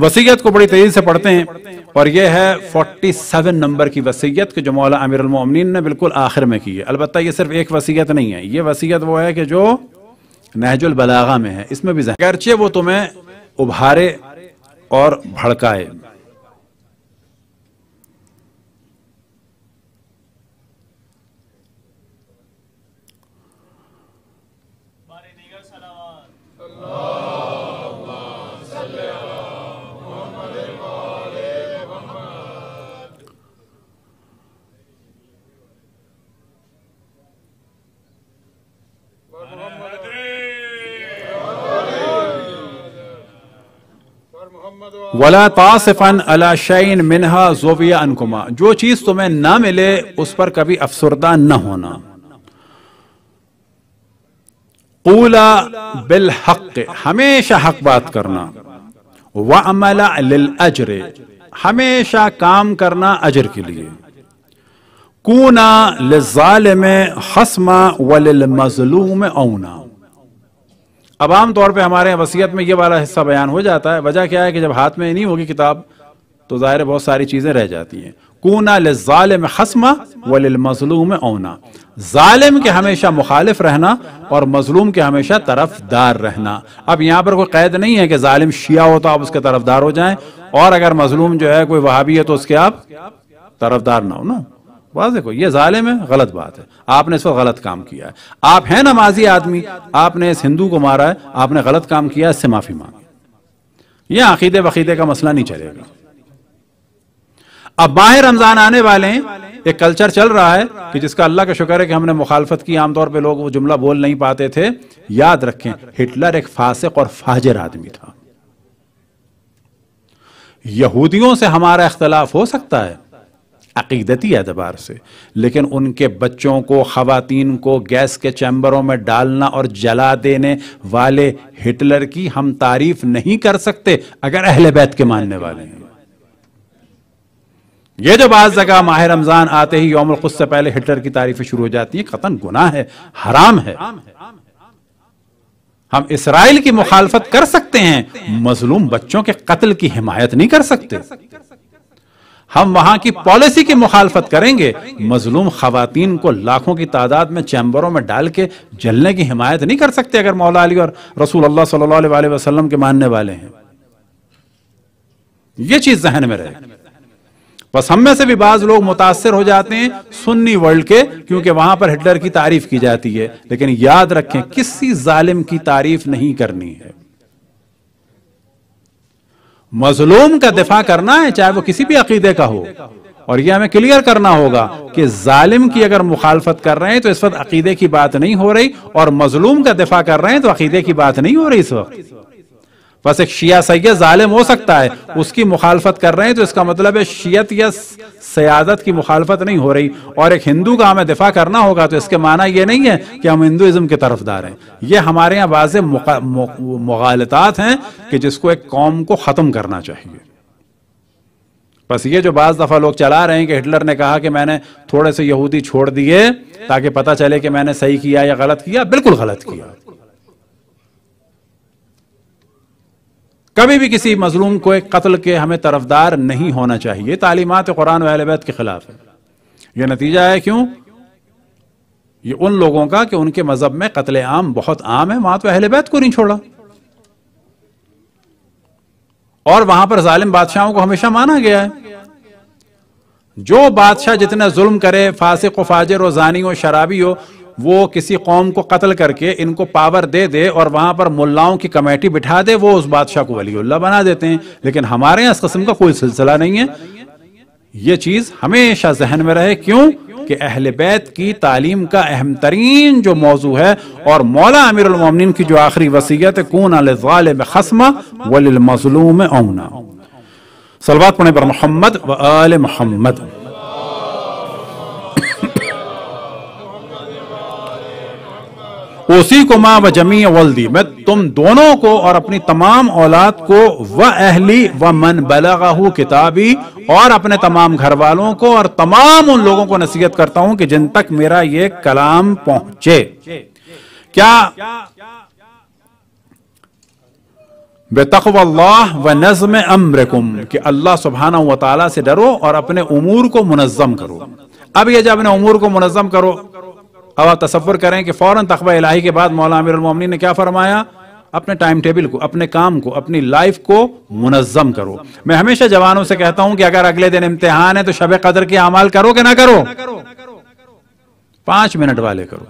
वसीयत को बड़ी तेज़ी से पढ़ते हैं और यह है फोर्टी सेवन नंबर की वसीयत कि जो मौला अमीरमिन ने बिल्कुल आखिर में की है अलबत्त ये सिर्फ एक वसीयत नहीं है ये वसीयत वो है कि जो नहजुल बलागा में है इसमें भी अगरचे वो तुम्हें उभारे और भड़काए वला अला शैन मिनहा जोविया अनकुमा जो चीज़ तुम्हें ना मिले उस पर कभी अफसरदा न होना कूला बिल हक हमेशा हक बात करना व अमला लिल अजरे हमेशा काम करना अजर के लिए कूना लिजाल में हसमा लिल मजलूम औना अब आम तौर पे हमारे यहाँ वसीयत में ये वाला हिस्सा बयान हो जाता है वजह क्या है कि जब हाथ में नहीं होगी किताब तो ज़ाहिर बहुत सारी चीज़ें रह जाती हैं कूना लालम हसमा वलिल मजलूम ओना ालिम के हमेशा मुखालिफ रहना और मजलूम के हमेशा तरफदार रहना अब यहाँ पर कोई कैद नहीं है कि ालिम शिया हो तो आप उसके तरफदार हो जाएं और अगर मजलूम जो है कोई वहाबी है तो उसके आप तरफदार ना हो ना वाज देखो ये जाले में गलत बात है आपने इस वक्त गलत काम किया है आप हैं नमाजी आदमी आपने इस हिंदू को मारा है आपने गलत काम किया इससे माफ़ी मांगी यह अकीदे वकीदे का मसला नहीं चलेगा अब माह रमज़ान आने वाले हैं एक कल्चर चल रहा है कि जिसका अल्लाह का शुक्र है कि हमने मुखालफत की आमतौर पर लोग वो जुमला बोल नहीं पाते थे याद रखें हिटलर एक फासिक और फाजिर आदमी था यहूदियों से हमारा इख्तलाफ हो सकता है अकीदती एतबार से लेकिन उनके बच्चों को ख़वातीन को गैस के चैम्बरों में डालना और जला देने वाले हिटलर की हम तारीफ नहीं कर सकते अगर अहल बैत के मानने वाले हैं ये जो बाज जगह माह रमज़ान आते ही योम खुद से पहले हिटलर की तारीफें शुरू हो जाती हैं कतन गुना है हराम है हम इसराइल की मुखालफत कर सकते हैं मजलूम बच्चों के कत्ल की हिमायत नहीं कर सकते हम वहां की पॉलिसी की मुखालफत करेंगे मजलूम खातन को लाखों की तादाद में चैम्बरों में डाल के जलने की हिमायत नहीं कर सकते अगर मौला अली और रसूल अल्लाह सल्लल्लाहु वसलम के मानने वाले हैं ये चीज जहन में रहे बस हम में से भी बाज लोग मुतासर हो जाते हैं सुन्नी वर्ल्ड के क्योंकि वहां पर हिटलर की तारीफ की जाती है लेकिन याद रखें किसी जालिम की तारीफ नहीं करनी है मजलूम का दिफा करना है चाहे वो किसी भी अकीदे का हो और ये हमें क्लियर करना होगा कि जालिम की अगर मुखालफत कर रहे हैं तो इस वक्त अकीदे की बात नहीं हो रही और मजलूम का दिफा कर रहे हैं तो अकीदे की बात नहीं हो रही इस वक्त बस एक शिया सैयद ालिम हो सकता है उसकी मुखालफत कर रहे हैं तो इसका मतलब है शीयत या सियादत की मुखालफत नहीं हो रही और एक हिंदू का हमें दिफा करना होगा तो इसके माना ये नहीं है कि हम हिंदुज़म के तरफदार हैं ये हमारे यहाँ वाज मगालतात हैं कि जिसको एक कौम को ख़त्म करना चाहिए बस ये जो बाज़ दफ़ा लोग चला रहे हैं कि हिटलर ने कहा कि मैंने थोड़े से यहूदी छोड़ दिए ताकि पता चले कि मैंने सही किया या गलत किया बिल्कुल गलत किया कभी भी किसी मजलूम को एक कत्ल के हमें तरफदार नहीं होना चाहिए तालीमत कुरान वैत के खिलाफ है यह नतीजा है क्यों ये उन लोगों का कि उनके मजहब में कत्ल आम बहुत आम है वहां तो अहल बैत को नहीं छोड़ा और वहां पर जालिम बादशाहों को हमेशा माना गया है जो बादशाह जितना जुल्म करे फासिक को फाजर व जानी हो शराबी हो वो किसी कौम को कत्ल करके इनको पावर दे दे और वहाँ पर मुल्लाओं की कमेटी बिठा दे वो उस बादशाह को वलीउल्ला बना देते हैं लेकिन हमारे यहाँ इस कस्म का कोई सिलसिला नहीं है ये चीज़ हमेशा जहन में रहे क्यों कि अहल बैत की तालीम का अहम तरीन जो मौजू है और मौला अमीरमिन की जो आखिरी वसीयत है कून अलम वलमजलूम पढ़े पर मोहम्मद व आल मोहम्मद उसी को माँ व जमी दी मैं तुम दोनों को और अपनी तमाम औलाद को व अहली व मन बलगाहू किताबी और अपने तमाम घर वालों को और तमाम उन लोगों को नसीहत करता हूँ कि जिन तक मेरा ये कलाम पहुंचे क्या बेतकवल्लाह व नज्म अम्रकुम कि अल्लाह सुबहाना व से डरो और अपने उमूर को मुनज़म करो अब ये जब अपने उमूर को मुनज़म करो अब आप तस्वर करें कि फ़ौरन तकबा इलाही के बाद मौला अमीरमिन ने क्या फरमाया अपने टाइम टेबल को अपने काम को अपनी लाइफ को मुनज़म करो मैं हमेशा जवानों से कहता हूं कि अगर अगले दिन इम्तिहान है तो शब कदर के अमाल करो कि ना करो पांच मिनट वाले करो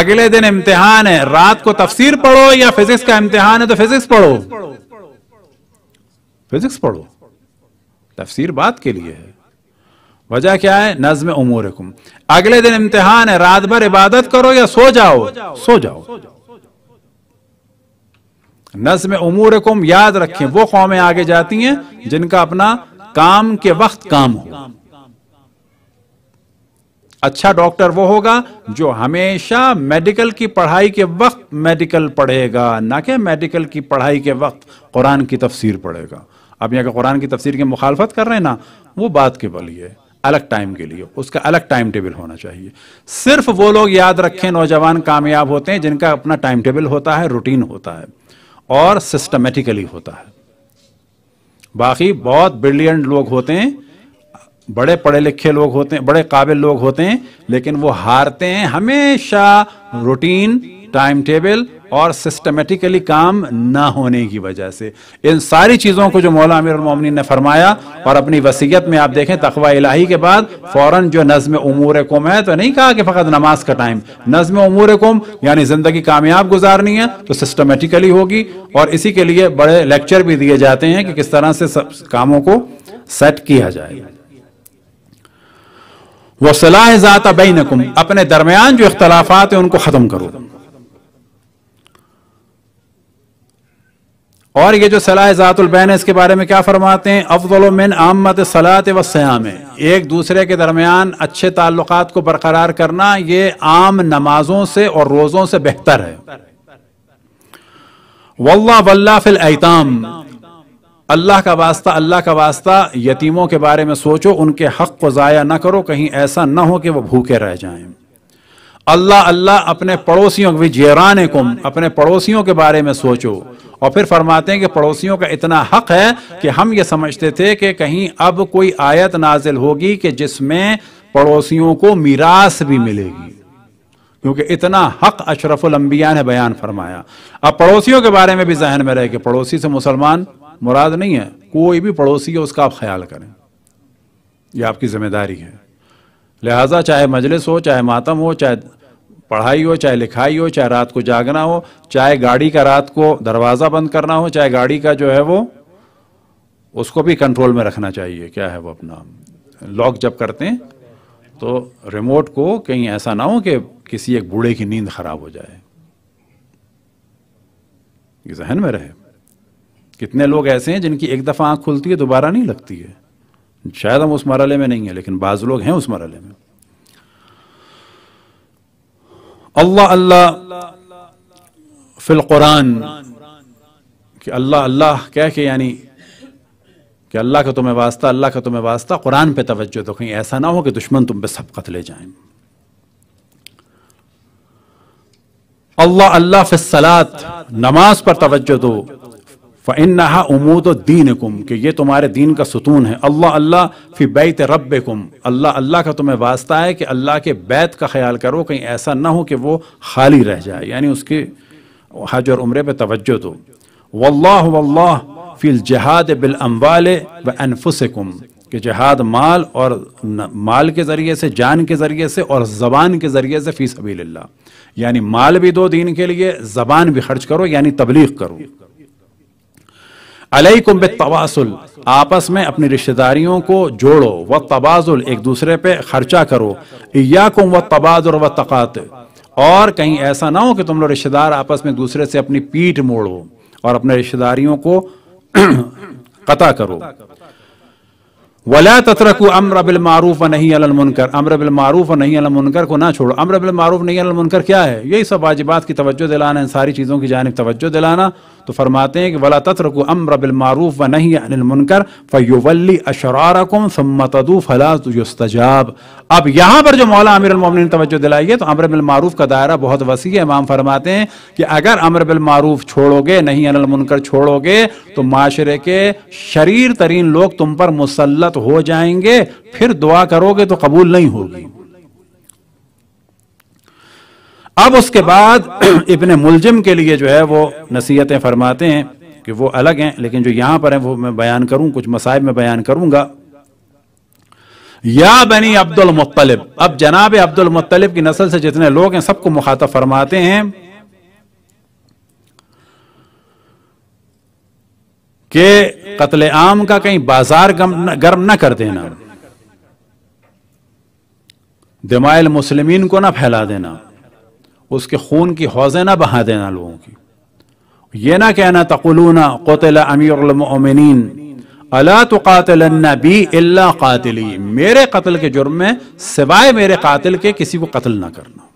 अगले दिन इम्तिहान है रात को तफसीर पढ़ो या फिजिक्स का इम्तिहान है तो फिजिक्स पढ़ो फिजिक्स पढ़ो तफसीर बात के लिए है वजह क्या है नज्म उमूरकुम अगले दिन इम्तिहान है रात भर इबादत करो या सो जाओ सो जाओ नज्म कुम याद रखें वो कौमें आगे जाती हैं जिनका अपना काम के वक्त काम हो अच्छा डॉक्टर वो होगा जो हमेशा मेडिकल की पढ़ाई के वक्त मेडिकल पढ़ेगा ना कि मेडिकल की पढ़ाई के वक्त कुरान की तफसीर पढ़ेगा अब यहाँ कुरान की तफसीर की मुखालफत कर रहे हैं ना वो बात के बलिए है अलग टाइम के लिए उसका अलग टाइम टेबल होना चाहिए सिर्फ वो लोग याद रखें नौजवान कामयाब होते हैं जिनका अपना टाइम टेबल होता है रूटीन होता है और सिस्टमेटिकली होता है बाकी बहुत ब्रिलियंट लोग होते हैं बड़े पढ़े लिखे लोग होते हैं बड़े काबिल लोग होते हैं लेकिन वो हारते हैं हमेशा रूटीन टाइम टेबल और सिस्टमेटिकली काम ना होने की वजह से इन सारी चीज़ों को जो मौला अमीर मोमिन ने फरमाया और अपनी वसीयत में आप देखें तखवा इलाही के बाद फ़ौरन जो नज़म उमूर कुम है तो नहीं कहा कि फ़कत नमाज का टाइम नज़म उमूर कुम यानी ज़िंदगी कामयाब गुजारनी है तो सिस्टमेटिकली होगी और इसी के लिए बड़े लेक्चर भी दिए जाते हैं कि किस तरह से सब कामों को सेट किया जाए वह सलाह ज़ात बैनकुम अपने दरमियान जो इख्तलाफात हैं उनको ख़त्म करो और ये जो सलाह ज़ातुलबैन है इसके बारे में क्या फरमाते हैं मिन आमत सलात व सयाम एक दूसरे के दरमियान अच्छे ताल्लुक को बरकरार करना ये आम नमाजों से और रोज़ों से बेहतर है वल्ला वल्ला फिल ऐताम अल्लाह का वास्ता अल्लाह का वास्ता यतीमों के बारे में सोचो उनके हक को ज़ाया ना करो कहीं ऐसा ना हो कि वह भूखे रह जाएं अल्लाह अल्लाह अपने पड़ोसियों के जेरान कुम अपने पड़ोसियों के बारे में सोचो और फिर फरमाते हैं कि पड़ोसियों का इतना हक है कि हम ये समझते थे कि कहीं अब कोई आयत नाजिल होगी कि जिसमें पड़ोसियों को मीरास भी मिलेगी क्योंकि इतना हक अशरफुल ने बयान फरमाया अब पड़ोसियों के बारे में भी जहन में रहे कि पड़ोसी से मुसलमान मुराद नहीं है कोई भी पड़ोसी है उसका आप ख्याल करें यह आपकी जिम्मेदारी है लिहाजा चाहे मजलिस हो चाहे मातम हो चाहे पढ़ाई हो चाहे लिखाई हो चाहे रात को जागना हो चाहे गाड़ी का रात को दरवाज़ा बंद करना हो चाहे गाड़ी का जो है वो उसको भी कंट्रोल में रखना चाहिए क्या है वो अपना लॉक जब करते हैं तो रिमोट को कहीं ऐसा ना हो कि किसी एक बूढ़े की नींद ख़राब हो जाए ये जहन में रहे कितने लोग ऐसे हैं जिनकी एक दफ़ा आँख खुलती है दोबारा नहीं लगती है शायद हम उस मरहले में नहीं है लेकिन बाज़ लोग हैं उस मरहले में अल्लाह अल्लाह फिल कुरान कि अल्लाह अल्लाह कह के यानी कि अल्लाह का तुम्हें वास्ता अल्लाह का तुम्हें वास्ता कुरान पे तवज्जो दो तो कहीं ऐसा ना हो कि दुश्मन तुम पे सब कत ले जाए अल्लाह अल्लाह सलात नमाज पर तवज्जो दो फ़िन नहा उमूद दीन कुम कि ये तुम्हारे दीन का सुतून है अल्लाह अल्लाह फ़ि बैत रब कुम अल्लाह अल्लाह का तुम्हें वास्ता है कि अल्लाह के बैत का ख्याल करो कहीं ऐसा ना हो कि वो खाली रह जाए यानी उसके हज और उम्र पर तोज्जो दो वल्लाह वल्लाह फ़िल जहाद बिल अम्बाल व कुम कि जहाद माल और माल के ज़रिए से जान के ज़रिए से और ज़बान के ज़रिए से फ़ी सबील्ला यानी माल भी दो दीन के लिए ज़बान भी खर्च करो यानी तबलीग करो अलैकुम बितवासुल आपस में अपनी रिश्तेदारियों को जोड़ो व तबाजुल एक दूसरे पे खर्चा करो इयाकुम व तबाजुर व तकात और कहीं ऐसा ना हो कि तुम लोग रिश्तेदार आपस में दूसरे से अपनी पीठ मोड़ो और अपने रिश्तेदारियों को (clears throat) कता करो वला ततरकू अम्र बिल मारूफ नहीं अल मुनकर अम्र बिल मारूफ नहीं अल मुनकर को ना छोड़ो अम्र बिल मारूफ नहीं अल मुनकर क्या है यही सब वाजिबात की तवज्जो दिलाना इन सारी चीज़ों की जानब तवज्जो दिलाना तो फरमाते हैं कि वला तत्र को अम्र मारूफ व नहीं अनिल मुनकर फयुवल्ली अशरारकुम सम्मतदू फला तुस्तजाब अब यहां पर जो मौला आमिर ने तवज्जो दिलाई है तो अम्र बिल मारूफ का दायरा बहुत वसी है इमाम फरमाते हैं कि अगर अम्र बिल मारूफ छोड़ोगे नहीं अनिल मुनकर छोड़ोगे तो माशरे के शरीर तरीन लोग तुम पर मुसलत हो जाएंगे फिर दुआ करोगे तो कबूल नहीं होगी अब उसके बाद (clears throat) इबन मुलजिम के लिए जो है वो नसीहतें फरमाते हैं कि वो अलग हैं लेकिन जो यहां पर है वो मैं बयान करूं कुछ मसाइब में बयान करूंगा या बनी अब्दुल मुत्तलिब अब जनाब अब्दुल मुत्तलिब की नस्ल से जितने लोग हैं सबको मुखातब फरमाते हैं कि कत्ले आम का कहीं बाजार गर्म ना कर देना दिमाइल मुस्लिमीन को ना फैला देना उसके खून की हौजें ना बहा देना लोगों की ये ना कहना तकुलूना कोतल अमीरमिन अला तो कातिल बी अल्ला कातिली मेरे कत्ल के जुर्म में सिवाय मेरे कातिल के किसी को कत्ल ना करना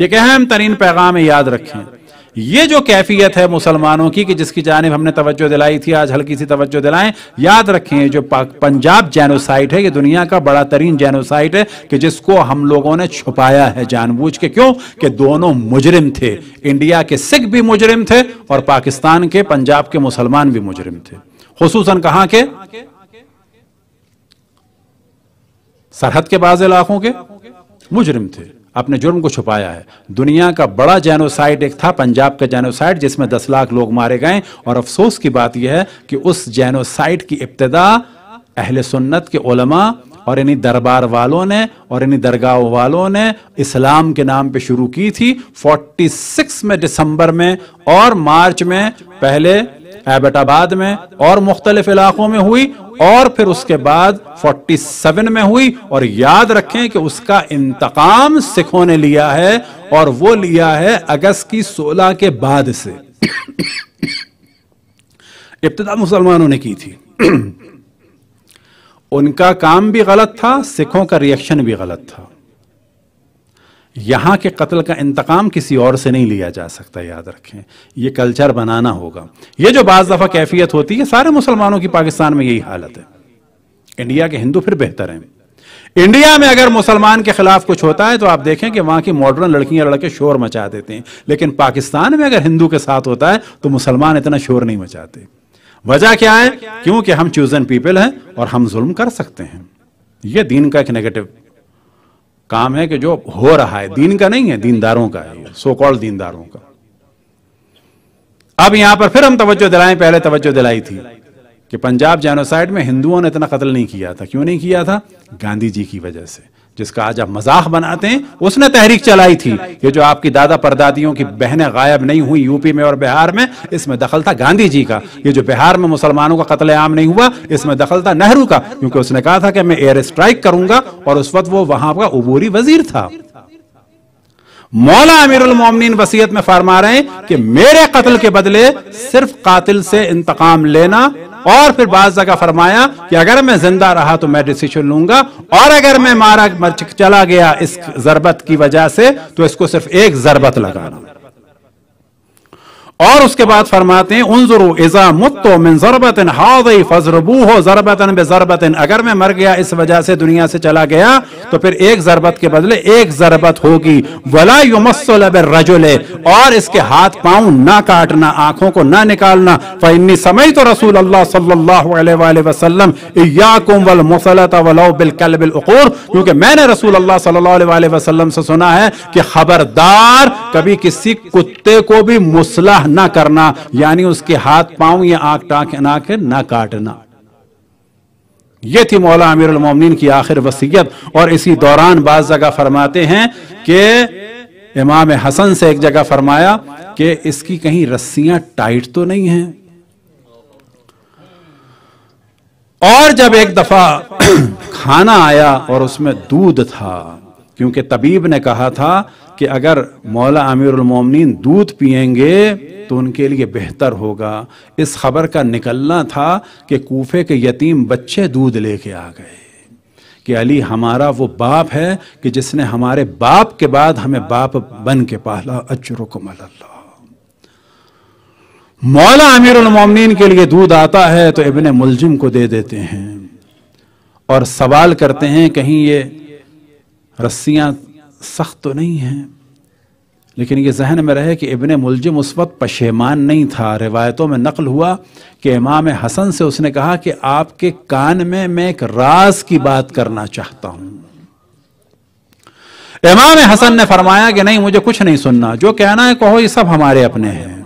यह अहम तरीन पैगाम याद रखें ये जो कैफियत है मुसलमानों की कि जिसकी जानब हमने तवज्जो दिलाई थी आज हल्की सी तवज्जो दिलाएं याद रखें जो पंजाब जैनोसाइट है ये दुनिया का बड़ा तरीन जैनोसाइट है कि जिसको हम लोगों ने छुपाया है जानबूझ के क्यों कि दोनों मुजरिम थे इंडिया के सिख भी मुजरिम थे और पाकिस्तान के पंजाब के मुसलमान भी मुजरिम थे खसूस कहां के सरहद के बाज इलाकों के मुजरिम थे अपने जुर्म को छुपाया है दुनिया का बड़ा जैनोसाइड एक था पंजाब का जैनोसाइड जिसमें दस लाख लोग मारे गए और अफसोस की बात यह है कि उस जैनोसाइड की इब्तदा अहल सुन्नत के ओलमा और इन्हीं दरबार वालों ने और इन्हीं दरगाह वालों ने इस्लाम के नाम पे शुरू की थी 46 में दिसंबर में और मार्च में पहले एबटाबाद में और मुख्तलिफ इलाकों में हुई और फिर उसके बाद 47 में हुई और याद रखें कि उसका इंतकाम सिखों ने लिया है और वो लिया है अगस्त की 16 के बाद से (coughs) इब्तदा मुसलमानों ने की थी (coughs) उनका काम भी गलत था सिखों का रिएक्शन भी गलत था यहाँ के कत्ल का इंतकाम किसी और से नहीं लिया जा सकता याद रखें ये कल्चर बनाना होगा ये जो बाज़ दफ़ा कैफियत होती है सारे मुसलमानों की पाकिस्तान में यही हालत है इंडिया के हिंदू फिर बेहतर हैं इंडिया में अगर मुसलमान के खिलाफ कुछ होता है तो आप देखें कि वहां की मॉडर्न लड़कियां लड़के शोर मचा देते हैं लेकिन पाकिस्तान में अगर हिंदू के साथ होता है तो मुसलमान इतना शोर नहीं मचाते वजह क्या है क्योंकि हम चूजन पीपल हैं और हम जुल्म कर सकते हैं यह दीन का एक नेगेटिव काम है कि जो हो रहा है दीन का नहीं है दीनदारों का है सो कॉल्ड दीनदारों का अब यहां पर फिर हम तवज्जो दिलाएं पहले तवज्जो दिलाई थी कि पंजाब जेनोसाइड में हिंदुओं ने इतना कत्ल नहीं किया था क्यों नहीं किया था गांधी जी की वजह से जिसका आज आप मजाक बनाते हैं उसने तहरीक चलाई थी ये जो आपकी दादा परदादियों की बहनें गायब नहीं हुई यूपी में और बिहार में इसमें दखल था गांधी जी का ये जो बिहार में मुसलमानों का कत्लेआम नहीं हुआ इसमें दखल था नेहरू का क्योंकि उसने कहा था कि मैं एयर स्ट्राइक करूंगा और उस वक्त वो वहां का उबूरी वजीर था मौला अमीरुल मोमिन वसीयत में फरमा रहे हैं कि मेरे कत्ल के बदले सिर्फ कातिल से इंतकाम लेना और फिर बादशाह का फरमाया कि अगर मैं जिंदा रहा तो मैं डिसीशन लूंगा और अगर मैं मारा चला गया इस जरबत की वजह से तो इसको सिर्फ एक जरबत लगाना और उसके बाद फरमाते हैं इज़ा मुत्तो मिन हादी फजरबू हो ज़रबतन बे अगर मैं मर गया इस वजह से दुनिया से चला गया तो फिर एक ज़रबत के बदले एक ज़रबत होगी वला रजुले और इसके हाथ पाँव ना काटना आंखों को ना निकालना फ़ैनी समय तो रसूल अल्लाह सल्लल्लाहु अलैहि वसल्लम वल मुसलत बिल उकूर क्योंकि मैंने रसूल अल्लाह सल्लल्लाहु अलैहि वसल्लम से सुना है कि खबरदार कभी किसी कुत्ते को भी मुसलह ना करना यानी उसके हाथ पांव या आंख ना नाक ना काटना ये थी मौला अमीर उलमोमिन की आखिर वसीयत और इसी दौरान बाज जगह फरमाते हैं कि इमाम हसन से एक जगह फरमाया कि इसकी कहीं रस्सियां टाइट तो नहीं हैं और जब एक दफा खाना आया और उसमें दूध था क्योंकि तबीब ने कहा था कि अगर मौला अमीरमिन दूध पियेंगे तो उनके लिए बेहतर होगा इस खबर का निकलना था कि कोफे के यतीम बच्चे दूध लेके आ गए कि अली हमारा वो बाप है कि जिसने हमारे बाप के बाद हमें बाप बन के पाला अजरकम अल्लाह मौला अमीरमिन के लिए दूध आता है तो इबन मुलजिम को दे देते हैं और सवाल करते हैं कहीं ये रस्सियाँ सख्त तो नहीं हैं लेकिन ये जहन में रहे कि इबन मुलजिम उस वक्त पशेमान नहीं था रिवायतों में नकल हुआ कि इमाम हसन से उसने कहा कि आपके कान में मैं एक राज की बात करना चाहता हूं इमाम हसन ने फरमाया कि नहीं मुझे कुछ नहीं सुनना जो कहना है कहो ये सब हमारे अपने हैं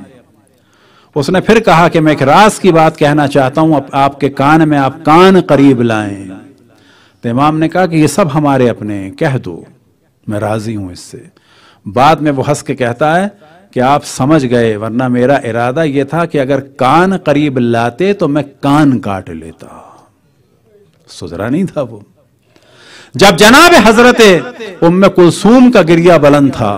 उसने फिर कहा कि मैं एक राज की बात कहना चाहता हूं आपके कान में आप कान करीब लाएं तो इमाम ने कहा कि ये सब हमारे अपने हैं कह दो मैं राजी हूं इससे बाद में वो हंस के कहता है कि आप समझ गए वरना मेरा इरादा यह था कि अगर कान करीब लाते तो मैं कान काट लेता सुधरा नहीं था वो जब जनाब हजरत उम्म कुलसूम का गिरिया बलन था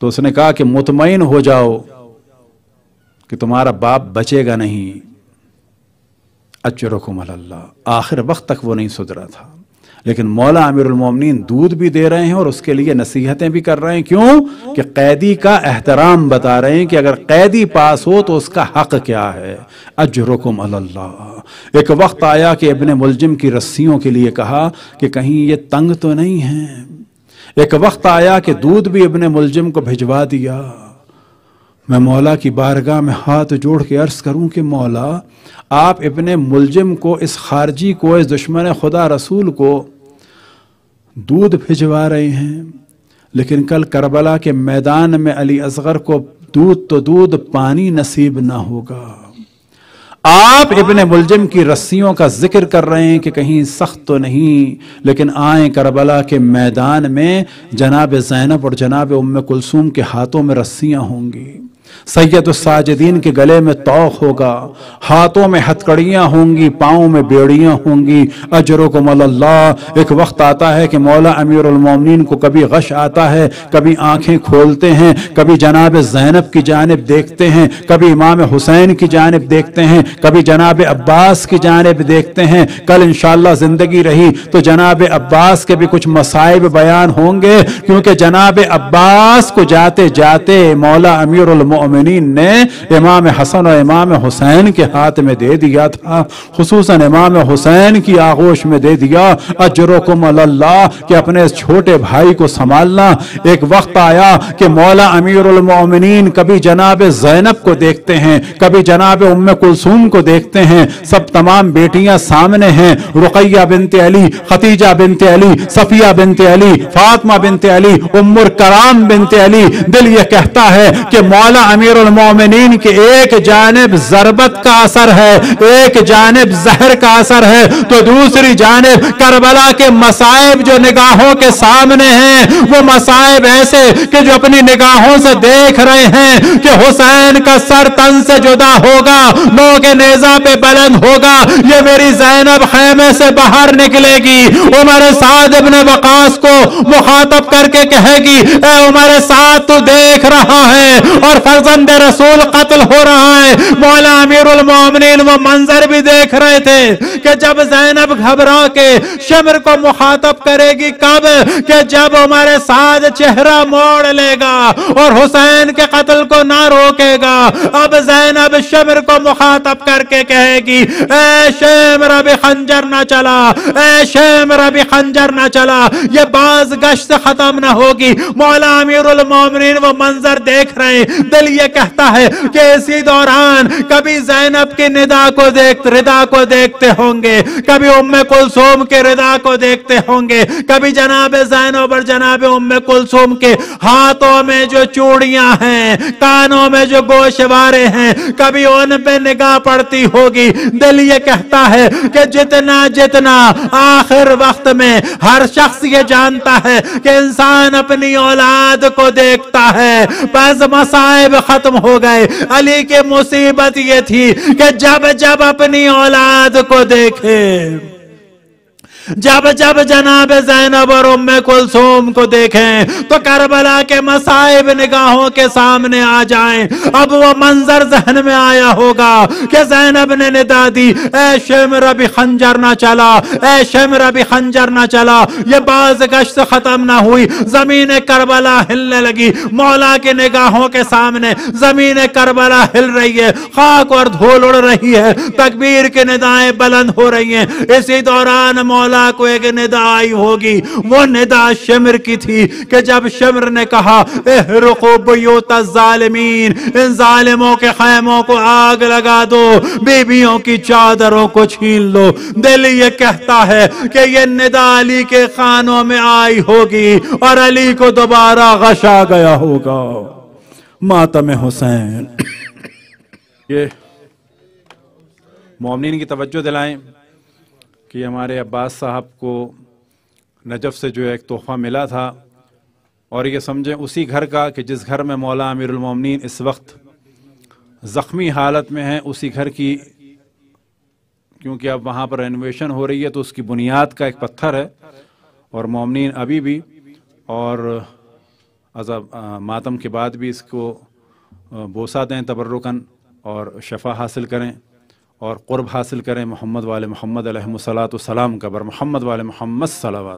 तो उसने कहा कि मुतमिन हो जाओ कि तुम्हारा बाप बचेगा नहीं अचरकुम अल्लाह आखिर वक्त तक वो नहीं सुधरा था लेकिन मौला आमिरमिन दूध भी दे रहे हैं और उसके लिए नसीहतें भी कर रहे हैं क्यों कि कैदी का एहतराम बता रहे हैं कि अगर कैदी पास हो तो उसका हक क्या है अजरकुम अल्लाह एक वक्त आया कि इबन मुलजिम की रस्सियों के लिए कहा कि कहीं ये तंग तो नहीं है एक वक्त आया कि दूध भी अपने मुलजिम को भिजवा दिया मैं मौला की बारगाह में हाथ जोड़ के अर्ज़ करूं कि मौला आप इबन मुलजिम को इस खारजी को इस दुश्मन खुदा रसूल को दूध भिजवा रहे हैं लेकिन कल करबला के मैदान में अली असगर को दूध तो दूध पानी नसीब ना होगा आप इब्ने मुलजिम की रस्सियों का जिक्र कर रहे हैं कि कहीं सख्त तो नहीं लेकिन आए करबला के मैदान में जनाब जैनब और जनाब उम कुलसूम के हाथों में रस्सियां होंगी सैयद साजदीन के गले में तोक होगा हाथों में हथकड़ियाँ होंगी पाँव में बेड़ियाँ होंगी अजर को मल्ला एक वक्त आता है कि मौला अमीरमिन को कभी गश आता है कभी आँखें खोलते हैं कभी जनाब जैनब की जानब देखते हैं कभी इमाम हुसैन की जानब देखते हैं कभी जनाब अब्बास की जानब देखते हैं कल इन ज़िंदगी रही तो जनाब अब्बास के भी कुछ मसाइब बयान होंगे क्योंकि जनाब अब्बास को जाते जाते मौला अमीरमिन मोमिन ने इमाम हसन और इमाम हुसैन के हाथ में दे दिया था खसूस इमाम हुसैन की आगोश में दे दिया अजरकुम अल्लाह के अपने इस छोटे भाई को संभालना एक वक्त आया कि मौला अमीरमिन कभी जनाब जैनब को देखते हैं कभी जनाब उम कुलसूम को देखते हैं सब तमाम बेटियां सामने हैं रुकैया बिनते अली खतीजा बिनते अली सफिया बिनते अली फातमा बिनते अली उम्र कराम बिनते अली दिल ये कहता है कि मौला अमीर उलमोमिन के एक जानब जरबत का असर है एक जानब जहर का असर है तो दूसरी जानब करबला के मसायब जो निगाहों के सामने हैं वो मसायब ऐसे कि जो अपनी निगाहों से देख रहे हैं कि हुसैन का सर तन से जुदा होगा नो के नेजा पे बलंद होगा ये मेरी जैनब खैमे से बाहर निकलेगी उमर साद अपने वकास को मुखातब करके कहेगी उमर साथ तू देख रहा है और फल फर्जंद रसूल कत्ल हो रहा है मौला अमीर अमीरमिन वो मंजर भी देख रहे थे कि जब जैनब घबरा के शमर को मुखातब करेगी कब के जब हमारे साथ चेहरा मोड़ लेगा और हुसैन के कत्ल को ना रोकेगा अब जैनब शमर को मुखातब करके कहेगी ए शेमर अभी खंजर ना चला ए शेमर अभी खंजर ना चला ये बाज गश्त खत्म ना होगी मौला अमीर वो मंजर देख रहे हैं दिल इसलिए कहता है कि इसी दौरान कभी जैनब की निदा को देख रिदा को देखते होंगे कभी उम्म कुलसूम के रिदा को देखते होंगे कभी जनाब जैनब और जनाब उम्म कुलसूम के हाथों में जो चूड़ियां हैं कानों में जो गोशवारे हैं कभी उन पे निगाह पड़ती होगी दिल ये कहता है कि जितना जितना आखिर वक्त में हर शख्स ये जानता है कि इंसान अपनी औलाद को देखता है बस मसाइब खत्म हो गए अली के मुसीबत ये थी कि जब जब अपनी औलाद को देखे जब जब जनाब जैनब और उम्मे कुलसूम को देखें तो करबला के मसाइब निगाहों के सामने आ जाएं अब वो मंजर जहन में आया होगा कि जैनब ने निदा दी ए शमर अभी खंजर ना चला ए शम अभी खंजर ना चला ये बाज गश्त खत्म ना हुई जमीन करबला हिलने लगी मौला के निगाहों के सामने जमीन करबला हिल रही है खाक और धूल उड़ रही है तकबीर के निदाएं बुलंद हो रही है इसी दौरान मौला खुदा को एक निदा आई होगी वो निदा शमर की थी कि जब शमर ने कहा जालिमीन इन जालिमों के खैमों को आग लगा दो बीबियों की चादरों को छीन लो दिल ये कहता है कि ये निदा अली के खानों में आई होगी और अली को दोबारा गशा गया होगा मातम हुसैन ये मोमिन की तवज्जो दिलाएं कि हमारे अब्बास साहब को नजफ़ से जो है एक तोहफ़ा मिला था और ये समझें उसी घर का कि जिस घर में मौला अमीरमिन इस वक्त ज़ख्मी हालत में हैं उसी घर की क्योंकि अब वहाँ पर रेनोवेशन हो रही है तो उसकी बुनियाद का एक पत्थर है और ममनिन अभी भी और अजब मातम के बाद भी इसको बोसा दें तब्रुकन और शफा हासिल करें और क़ुरब हासिल करें मोहम्मद वाले मोहम्मद सलाम का बर मोहम्मद वाले मोहम्मद सलावा